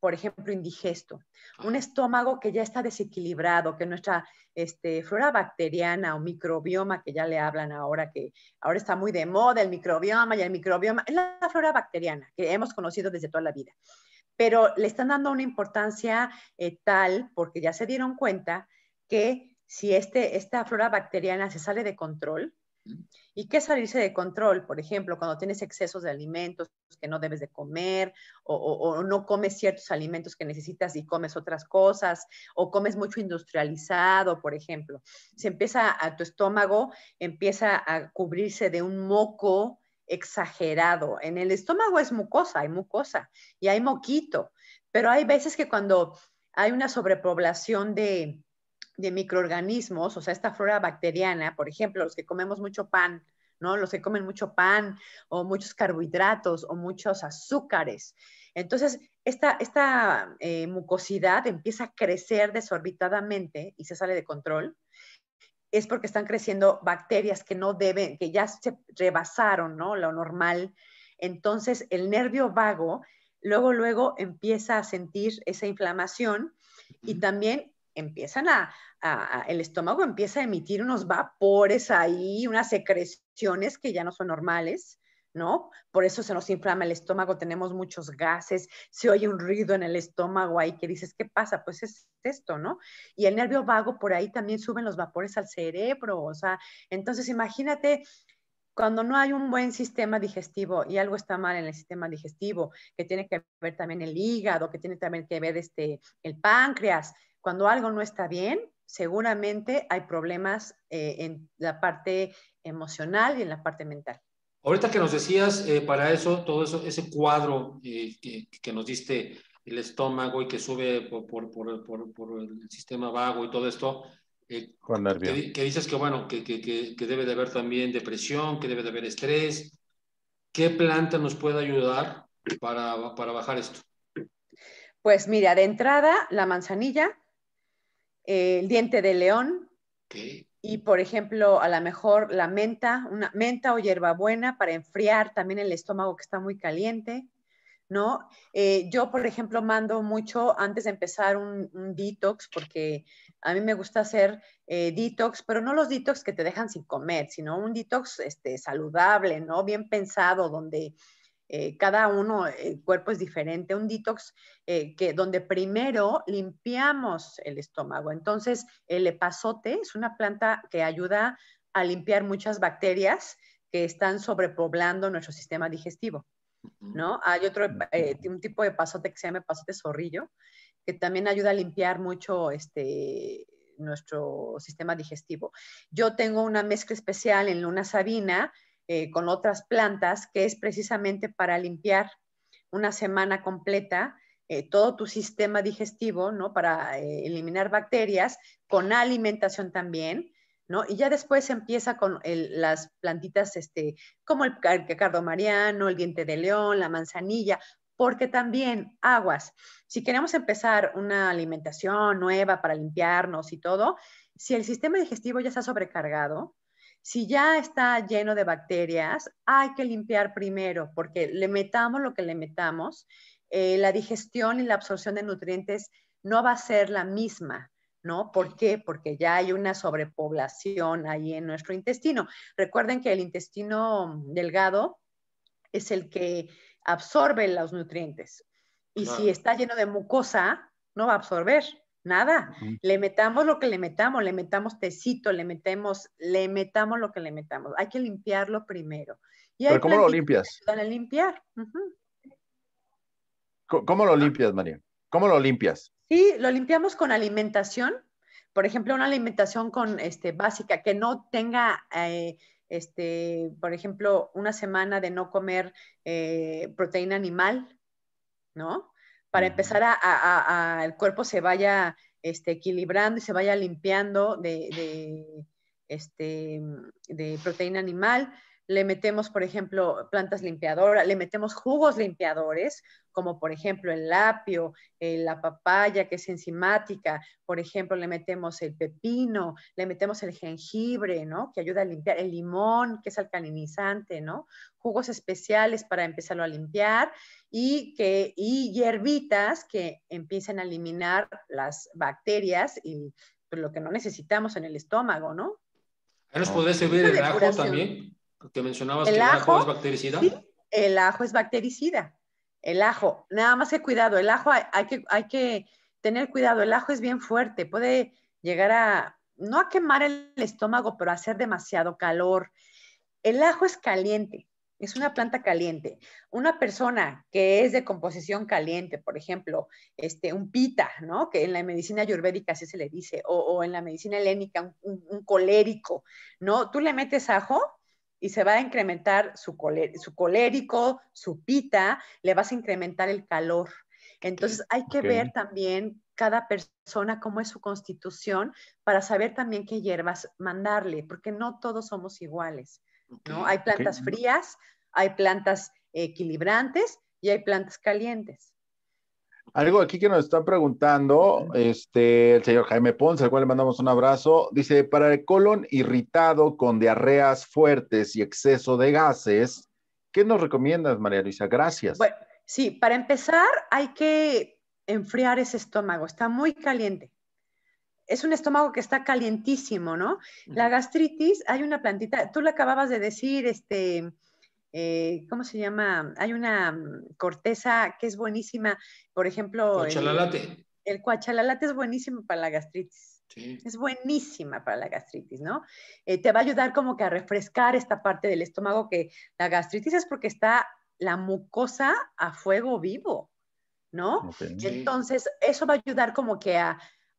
por ejemplo, indigesto, un estómago que ya está desequilibrado, que nuestra este, flora bacteriana o microbioma, que ya le hablan ahora, que ahora está muy de moda el microbioma y el microbioma, es la, flora bacteriana que hemos conocido desde toda la vida pero le están dando una importancia eh, tal porque ya se dieron cuenta que si este, esta flora bacteriana se sale de control, ¿Y qué salirse de control? Por ejemplo, cuando tienes excesos de alimentos que no debes de comer o, no comes ciertos alimentos que necesitas y comes otras cosas o comes mucho industrializado, por ejemplo. Se empieza a tu estómago, empieza a cubrirse de un moco exagerado. En el estómago es mucosa, hay mucosa y hay moquito, pero hay veces que cuando hay una sobrepoblación de, de microorganismos, o sea, esta flora bacteriana, por ejemplo, los que comemos mucho pan, ¿no? Los que comen mucho pan o muchos carbohidratos o muchos azúcares. Entonces, esta, esta eh, mucosidad empieza a crecer desorbitadamente y se sale de control. Es porque están creciendo bacterias que no deben, que ya se rebasaron, ¿no? Lo normal. Entonces, el nervio vago luego, luego empieza a sentir esa inflamación y también empiezan a, el estómago empieza a emitir unos vapores ahí, unas secreciones que ya no son normales, ¿no? Por eso se nos inflama el estómago, tenemos muchos gases, se oye un ruido en el estómago ahí que dices, ¿qué pasa? Pues es esto, ¿no? Y el nervio vago por ahí también suben los vapores al cerebro, o sea, entonces imagínate cuando no hay un buen sistema digestivo y algo está mal en el sistema digestivo, que tiene que ver también el hígado, que tiene también que ver este, el páncreas, cuando algo no está bien, seguramente hay problemas eh, en la parte emocional y en la parte mental. Ahorita que nos decías eh, para eso, todo eso, ese cuadro eh, que, que, nos diste, el estómago y que sube por, por, el sistema vago y todo esto, que, que, dices que bueno, que, que, debe de haber también depresión, que debe de haber estrés. ¿Qué planta nos puede ayudar para, para bajar esto? Pues mira, de entrada, la manzanilla, eh, el diente de león. Y por ejemplo, a lo mejor la menta, una menta o hierbabuena para enfriar también el estómago que está muy caliente, ¿no? Eh, yo, por ejemplo, mando mucho antes de empezar un, detox, porque a mí me gusta hacer eh, detox, pero no los detox que te dejan sin comer, sino un detox este, saludable, ¿no? Bien pensado, donde eh, cada uno, el eh, cuerpo es diferente, un detox eh, que donde primero limpiamos el estómago. Entonces, el epazote es una planta que ayuda a limpiar muchas bacterias que están sobrepoblando nuestro sistema digestivo. ¿No? Hay otro, un tipo de epazote que se llama epazote zorrillo, que también ayuda a limpiar mucho este, nuestro sistema digestivo. Yo tengo una mezcla especial en Luna Sabina eh, con otras plantas, que es precisamente para limpiar una semana completa eh, todo tu sistema digestivo, ¿no? Para eh, eliminar bacterias, con alimentación también, ¿no? Y ya después empieza con las plantitas, este, como el, el cardo mariano, el diente de león, la manzanilla, porque también aguas. Si queremos empezar una alimentación nueva para limpiarnos y todo, si el sistema digestivo ya está sobrecargado, si ya está lleno de bacterias, hay que limpiar primero, porque le metamos lo que le metamos, eh, la digestión y la absorción de nutrientes no va a ser la misma. ¿no? ¿Por qué? Porque ya hay una sobrepoblación ahí en nuestro intestino. Recuerden que el intestino delgado es el que absorbe los nutrientes. Y si está lleno de mucosa, no va a absorber nada. Le metamos lo que le metamos, le metamos tecito, le metemos, le metamos lo que le metamos. Hay que limpiarlo primero. Y ¿Pero cómo lo limpias? Para limpiar. ¿Cómo lo limpias, María? ¿Cómo lo limpias? Sí, lo limpiamos con alimentación. Por ejemplo, una alimentación con este básica que no tenga eh, este, por ejemplo, una semana de no comer eh, proteína animal, ¿no? para empezar a, el cuerpo se vaya este, equilibrando y se vaya limpiando de, de, este, de proteína animal le metemos, por ejemplo, plantas limpiadoras, le metemos jugos limpiadores, como por ejemplo el apio, eh, la papaya que es enzimática, por ejemplo, le metemos el pepino, le metemos el jengibre, ¿no? Que ayuda a limpiar, el limón, que es alcalinizante, ¿no? Jugos especiales para empezarlo a limpiar y, que, y hierbitas que empiecen a eliminar las bacterias y pues, lo que no necesitamos en el estómago, ¿no? ¿Nos ah, servir el ajo también? te mencionabas el que ajo, el ajo es bactericida. el ajo es bactericida. El ajo, nada más que cuidado, el ajo hay, que, hay que tener cuidado, el ajo es bien fuerte, puede llegar a, no a quemar el estómago, pero a hacer demasiado calor. El ajo es caliente, es una planta caliente. Una persona que es de composición caliente, por ejemplo, este, un pita, ¿no? Que en la medicina ayurvédica así se le dice, o, en la medicina helénica, un, colérico, ¿no? Tú le metes ajo y se va a incrementar su, su colérico, su pita, le vas a incrementar el calor. Entonces hay que ver también cada persona cómo es su constitución para saber también qué hierbas mandarle, porque no todos somos iguales. ¿no? Hay plantas frías, hay plantas equilibrantes y hay plantas calientes. Algo aquí que nos están preguntando, este, el señor Jaime Ponce, al cual le mandamos un abrazo, dice, para el colon irritado con diarreas fuertes y exceso de gases, ¿qué nos recomiendas, María Luisa? Gracias. Bueno, sí, para empezar hay que enfriar ese estómago, está muy caliente. Es un estómago que está calientísimo, ¿no? La gastritis, hay una plantita, tú le acababas de decir, este, eh, ¿cómo se llama? Hay una mm, corteza que es buenísima, por ejemplo... Cuachalalate. El, cuachalalate es buenísimo para la gastritis. Sí. Es buenísima para la gastritis, ¿no? Eh, te va a ayudar como que a refrescar esta parte del estómago que la gastritis es porque está la mucosa a fuego vivo, ¿no? Entonces, eso va a ayudar como que a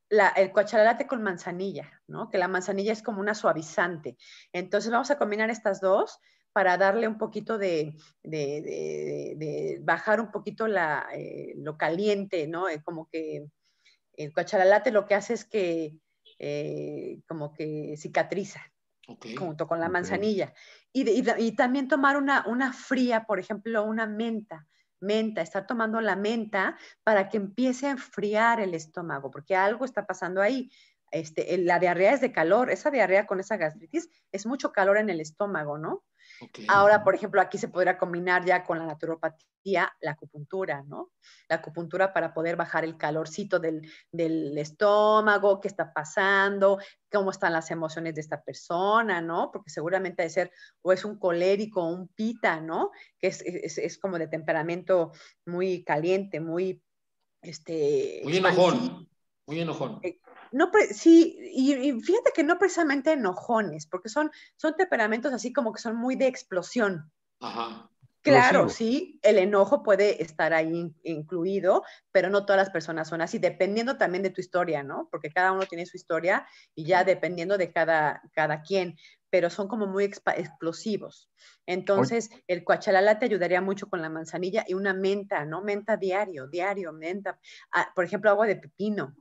la, el cuachalalate con manzanilla, ¿no? Que la manzanilla es como una suavizante. Entonces, vamos a combinar estas dos para darle un poquito de, bajar un poquito eh, lo caliente, ¿no? Eh, como que el cuachalalate lo que hace es que eh, como que cicatriza junto con la manzanilla. Y, también tomar una, una fría, por ejemplo, una menta menta, estar tomando la menta para que empiece a enfriar el estómago, porque algo está pasando ahí. Este, la diarrea es de calor, esa diarrea con esa gastritis es mucho calor en el estómago, ¿no? Ahora, por ejemplo, aquí se podría combinar ya con la naturopatía la acupuntura, ¿no? La acupuntura para poder bajar el calorcito del, estómago, qué está pasando, cómo están las emociones de esta persona, ¿no? Porque seguramente de ser o es un colérico, un pita, ¿no? Que es, como de temperamento muy caliente, muy... Este, muy enojón, muy enojón. Eh, no, sí, y, fíjate que no precisamente enojones, porque son, son temperamentos así como que son muy de explosión. Claro, sí, el enojo puede estar ahí incluido, pero no todas las personas son así, dependiendo también de tu historia, ¿no? Porque cada uno tiene su historia y ya dependiendo de cada, cada quien, pero son como muy explosivos. Entonces, el coachalala te ayudaría mucho con la manzanilla y una menta, ¿no? Menta diario, diario, menta. Ah, por ejemplo, agua de pepino.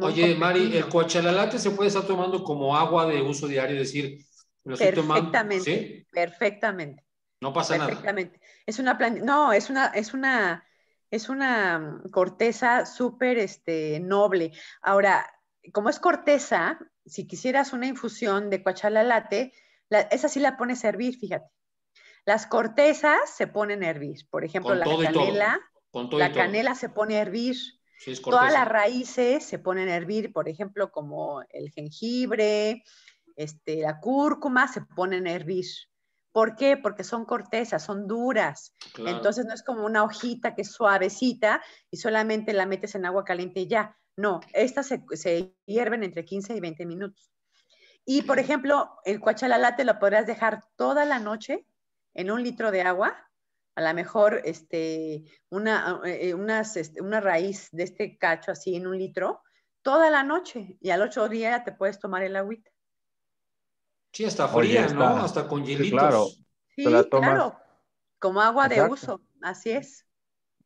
Oye, Mari, ¿el coachalalate se puede estar tomando como agua de uso diario? decir, lo estoy perfectamente, tomando. Perfectamente. No pasa perfectamente. nada. Es una no, es una, es una, es una mm, corteza súper este, noble. Ahora, como es corteza, si quisieras una infusión de coachalalate, esa sí la pones a hervir, fíjate. Las cortezas se ponen a hervir. Por ejemplo, la canela. la canela se pone a hervir Todas las raíces se ponen a hervir, por ejemplo, como el jengibre, este, la cúrcuma, se ponen a hervir. ¿Por qué? Porque son cortezas, son duras. Entonces no es como una hojita que es suavecita y solamente la metes en agua caliente y ya. No, estas se, se hierven entre 15 y 20 minutos. Y por ejemplo, el cuachalalate lo podrás dejar toda la noche en un litro de agua a lo mejor este, una, eh, eh, este, una raíz de este cacho así en un litro toda la noche y al otro día ya te puedes tomar el agüita. Sí, hasta fría, ¿no? hasta con hielitos. claro, como agua de uso, así es.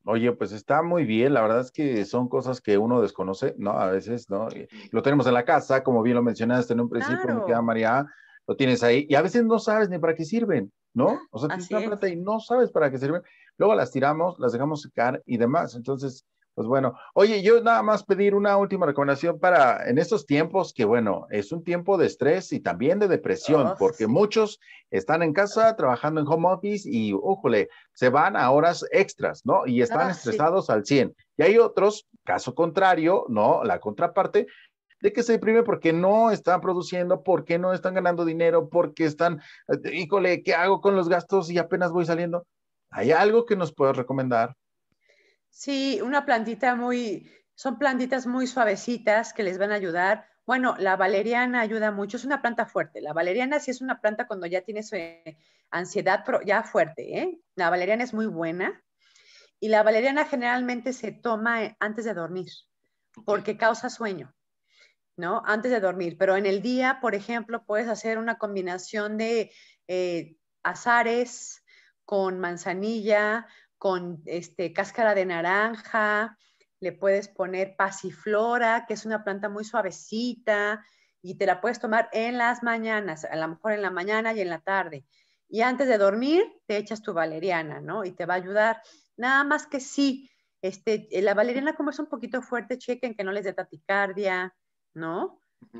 Oye, pues está muy bien, la verdad es que son cosas que uno desconoce, ¿no? A veces, ¿no? Lo tenemos en la casa, como bien lo mencionaste en un principio, me queda María, lo tienes ahí, y a veces no sabes ni para qué sirven. ¿no? O sea, tienes una plata y no sabes para qué sirve. Luego las tiramos, las dejamos secar y demás. Entonces, pues bueno, oye, yo nada más pedir una última recomendación para en estos tiempos que bueno, es un tiempo de estrés y también de depresión, oh, porque muchos están en casa trabajando en home office y, ójole, se van a horas extras, ¿no? Y están ah, estresados al 100. Y hay otros, caso contrario, ¿no? La contraparte, de qué se deprime porque no están produciendo, porque no están ganando dinero, porque están, eh, híjole, ¿qué hago con los gastos y apenas voy saliendo? ¿Hay algo que nos puedas recomendar? Sí, una plantita muy, son plantitas muy suavecitas que les van a ayudar. Bueno, la valeriana ayuda mucho, es una planta fuerte. La valeriana sí es una planta cuando ya tienes eh, ansiedad, pero ya fuerte. ¿eh? La valeriana es muy buena y la valeriana generalmente se toma eh, antes de dormir porque causa sueño. ¿no? Antes de dormir, pero en el día, por ejemplo, puedes hacer una combinación de eh, azares con manzanilla, con este, cáscara de naranja, le puedes poner pasiflora, que es una planta muy suavecita, y te la puedes tomar en las mañanas, a lo mejor en la mañana y en la tarde. Y antes de dormir, te echas tu valeriana, ¿no? Y te va a ayudar. Nada más que sí, este, eh, la valeriana como es un poquito fuerte, chequen que no les dé taticardia,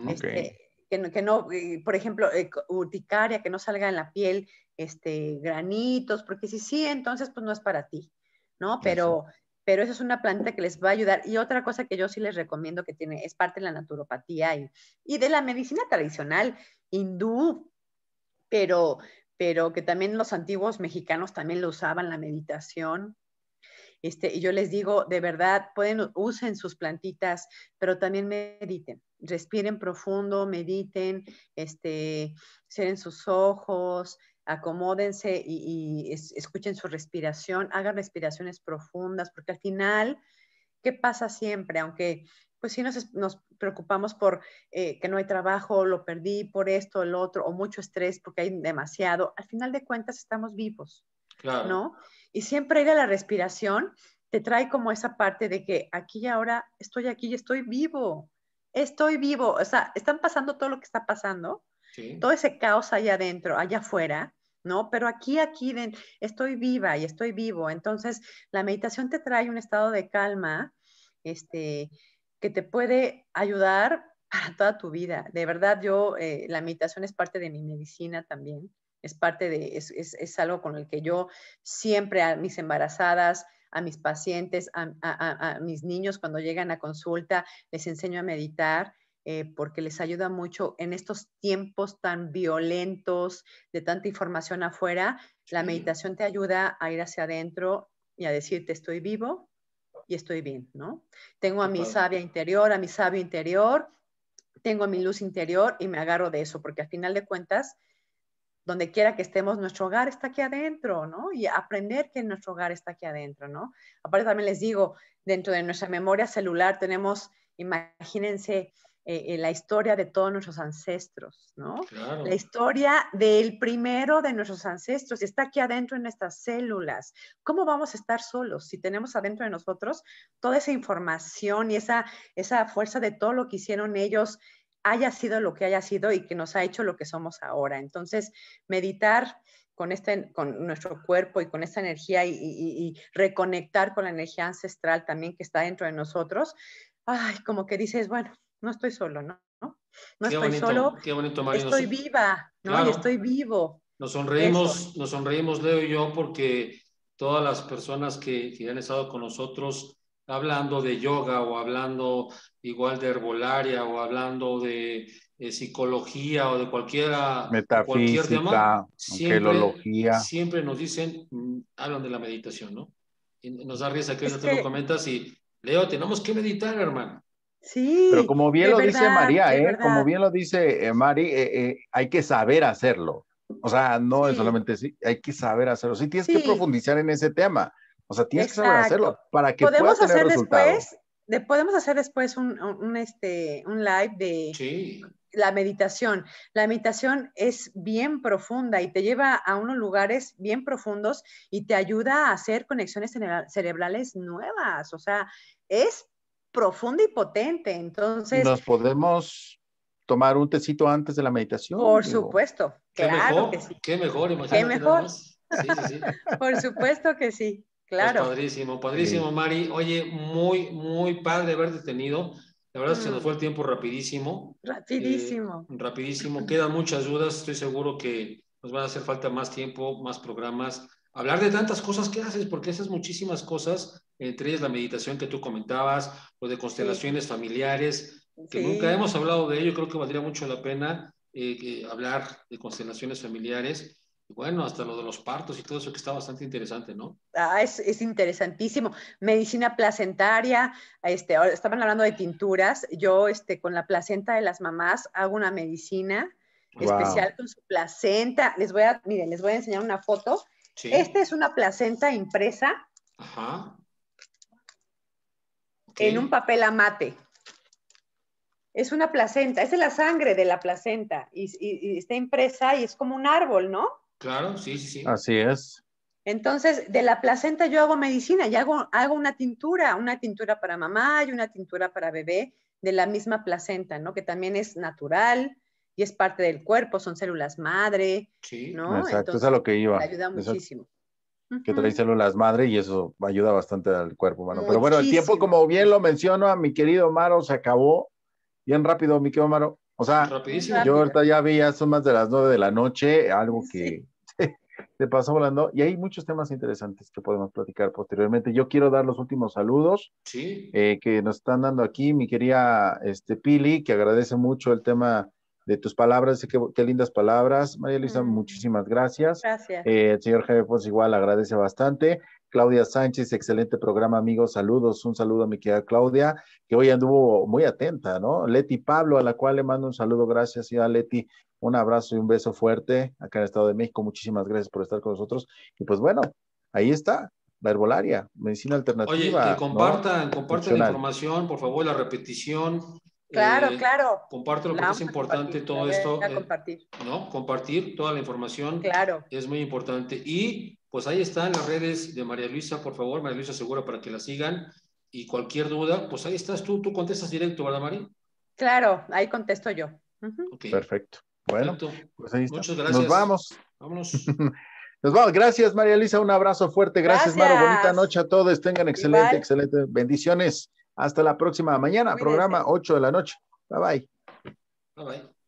este, ¿no? que no, eh, por ejemplo, eh, urticaria, que no salga en la piel este, granitos, porque si sí, entonces pues no es para ti, ¿no? Pero, pero eso es una planta que les va a ayudar. Y otra cosa que yo sí les recomiendo que tiene, es parte de la naturopatía y, y de la medicina tradicional hindú, pero, pero que también los antiguos mexicanos también lo usaban, la meditación, este, y yo les digo, de verdad, pueden, usen sus plantitas, pero también mediten, respiren profundo, mediten, este, cierren sus ojos, acomódense y, escuchen su respiración, hagan respiraciones profundas, porque al final, ¿qué pasa siempre? Aunque pues si nos, preocupamos por eh, que no hay trabajo, lo perdí por esto, el otro, o mucho estrés porque hay demasiado. Al final de cuentas estamos vivos. ¿no? Y siempre ir la respiración te trae como esa parte de que aquí y ahora estoy aquí y estoy vivo, estoy vivo, o sea, están pasando todo lo que está pasando, todo ese caos allá adentro, allá afuera, ¿no? Pero aquí, aquí, estoy viva y estoy vivo. Entonces, la meditación te trae un estado de calma, este, que te puede ayudar para toda tu vida. De verdad, yo, eh, la meditación es parte de mi medicina también. Es parte de, es, algo con el que yo siempre a mis embarazadas, a mis pacientes, a, mis niños cuando llegan a consulta, les enseño a meditar. Eh, porque les ayuda mucho en estos tiempos tan violentos de tanta información afuera. La meditación te ayuda a ir hacia adentro y a decirte estoy vivo y estoy bien, ¿no? Tengo a mi sabia interior, a mi sabio interior, tengo a mi luz interior y me agarro de eso, porque al final de cuentas donde quiera que estemos, nuestro hogar está aquí adentro, ¿no? Y aprender que nuestro hogar está aquí adentro, ¿no? Aparte también les digo, dentro de nuestra memoria celular tenemos, imagínense, eh, eh, la historia de todos nuestros ancestros, ¿no? La historia del primero de nuestros ancestros está aquí adentro en nuestras células. ¿Cómo vamos a estar solos si tenemos adentro de nosotros toda esa información y esa, esa fuerza de todo lo que hicieron ellos? haya sido lo que haya sido y que nos ha hecho lo que somos ahora. Entonces, meditar con, este, con nuestro cuerpo y con esta energía y, reconectar con la energía ancestral también que está dentro de nosotros, ay, como que dices, bueno, no estoy solo, ¿no? No, estoy solo, estoy viva, ¿no? estoy vivo. Nos sonreímos, nos sonreímos, Leo y yo, porque todas las personas que, que han estado con nosotros hablando de yoga o hablando igual de herbolaria o hablando de eh, psicología o de cualquiera, cualquier tema, siempre, siempre nos dicen, mm, hablan de la meditación, ¿no? nos da risa que no te lo comentas y, Leo, tenemos que meditar, hermano. Sí. Pero como bien lo dice María, eh, como bien lo dice eh, Mari, eh, hay que saber hacerlo. O sea, no es solamente sí, hay que saber hacerlo. Sí, tienes que profundizar en ese tema. O sea, tienes que saber hacerlo para que podemos hacer después, podemos hacer después un, este, un live de la meditación. La meditación es bien profunda y te lleva a unos lugares bien profundos y te ayuda a hacer conexiones cerebrales nuevas. O sea, es profunda y potente. Entonces. Nos podemos tomar un tecito antes de la meditación. Por supuesto, mejor, que sí. Qué mejor, imagínate. Qué mejor. sí, sí. Por supuesto que sí. Claro. padrísimo, padrísimo, Mari. Oye, muy, muy padre haberte tenido. La verdad se mm. nos fue el tiempo rapidísimo. Rapidísimo. Eh, rapidísimo. Quedan muchas dudas. Estoy seguro que nos van a hacer falta más tiempo, más programas. Hablar de tantas cosas que haces, porque haces muchísimas cosas, entre ellas la meditación que tú comentabas, o de constelaciones familiares, que nunca hemos hablado de ello. Creo que valdría mucho la pena eh, hablar de constelaciones familiares. Bueno, hasta lo de los partos y todo eso que está bastante interesante, ¿no? Ah, es, interesantísimo. Medicina placentaria, este, estaban hablando de tinturas. Yo, este, con la placenta de las mamás, hago una medicina especial con su placenta. Les voy a, miren, les voy a enseñar una foto. Sí. Esta es una placenta impresa. Ajá. En un papel amate. Es una placenta, es la sangre de la placenta y está impresa y es como un árbol, ¿no? Claro, sí, sí, Así es. Entonces, de la placenta yo hago medicina, y hago, hago una tintura, una tintura para mamá y una tintura para bebé de la misma placenta, ¿no? Que también es natural y es parte del cuerpo, son células madre, ¿no? Exacto, es a lo que iba. Ayuda muchísimo. que trae células madre y eso ayuda bastante al cuerpo bueno. Pero bueno, el tiempo, como bien lo a mi querido Maro, se acabó bien rápido, mi querido Maro. O sea, yo ahorita ya vi, ya son más de las nueve de la noche, algo que te pasó volando y hay muchos temas interesantes que podemos platicar posteriormente. Yo quiero dar los últimos saludos eh, que nos están dando aquí, mi querida este, Pili, que agradece mucho el tema de tus palabras, qué, qué lindas palabras. María Luisa, mm. muchísimas gracias. Gracias. Eh, el señor Javier Pons igual agradece bastante. Claudia Sánchez, excelente programa, amigos. Saludos, un saludo a mi querida Claudia, que hoy anduvo muy atenta, ¿no? Leti Pablo, a la cual le mando un saludo, gracias, y a Leti, un abrazo y un beso fuerte acá en el Estado de México. Muchísimas gracias por estar con nosotros. Y pues bueno, ahí está la herbolaria, medicina alternativa. Oye, que compartan, compartan la información, por favor, la repetición. Claro, eh, claro. Compártelo lo que es importante todo esto. Eh, compartir. ¿No? Compartir toda la información. Claro. Es muy importante. Y pues ahí están las redes de María Luisa, por favor, María Luisa Segura, para que la sigan. Y cualquier duda, pues ahí estás tú, tú contestas directo, ¿verdad, María? Claro, ahí contesto yo. Perfecto. Bueno, pues ahí está. Muchas gracias. Nos vamos. Vámonos. Nos vamos. Gracias, María Elisa. Un abrazo fuerte. Gracias, Maro. Bonita noche a todos. Tengan excelente, excelente. Bendiciones. Hasta la próxima mañana, programa 8 de la noche. Bye bye. Bye bye.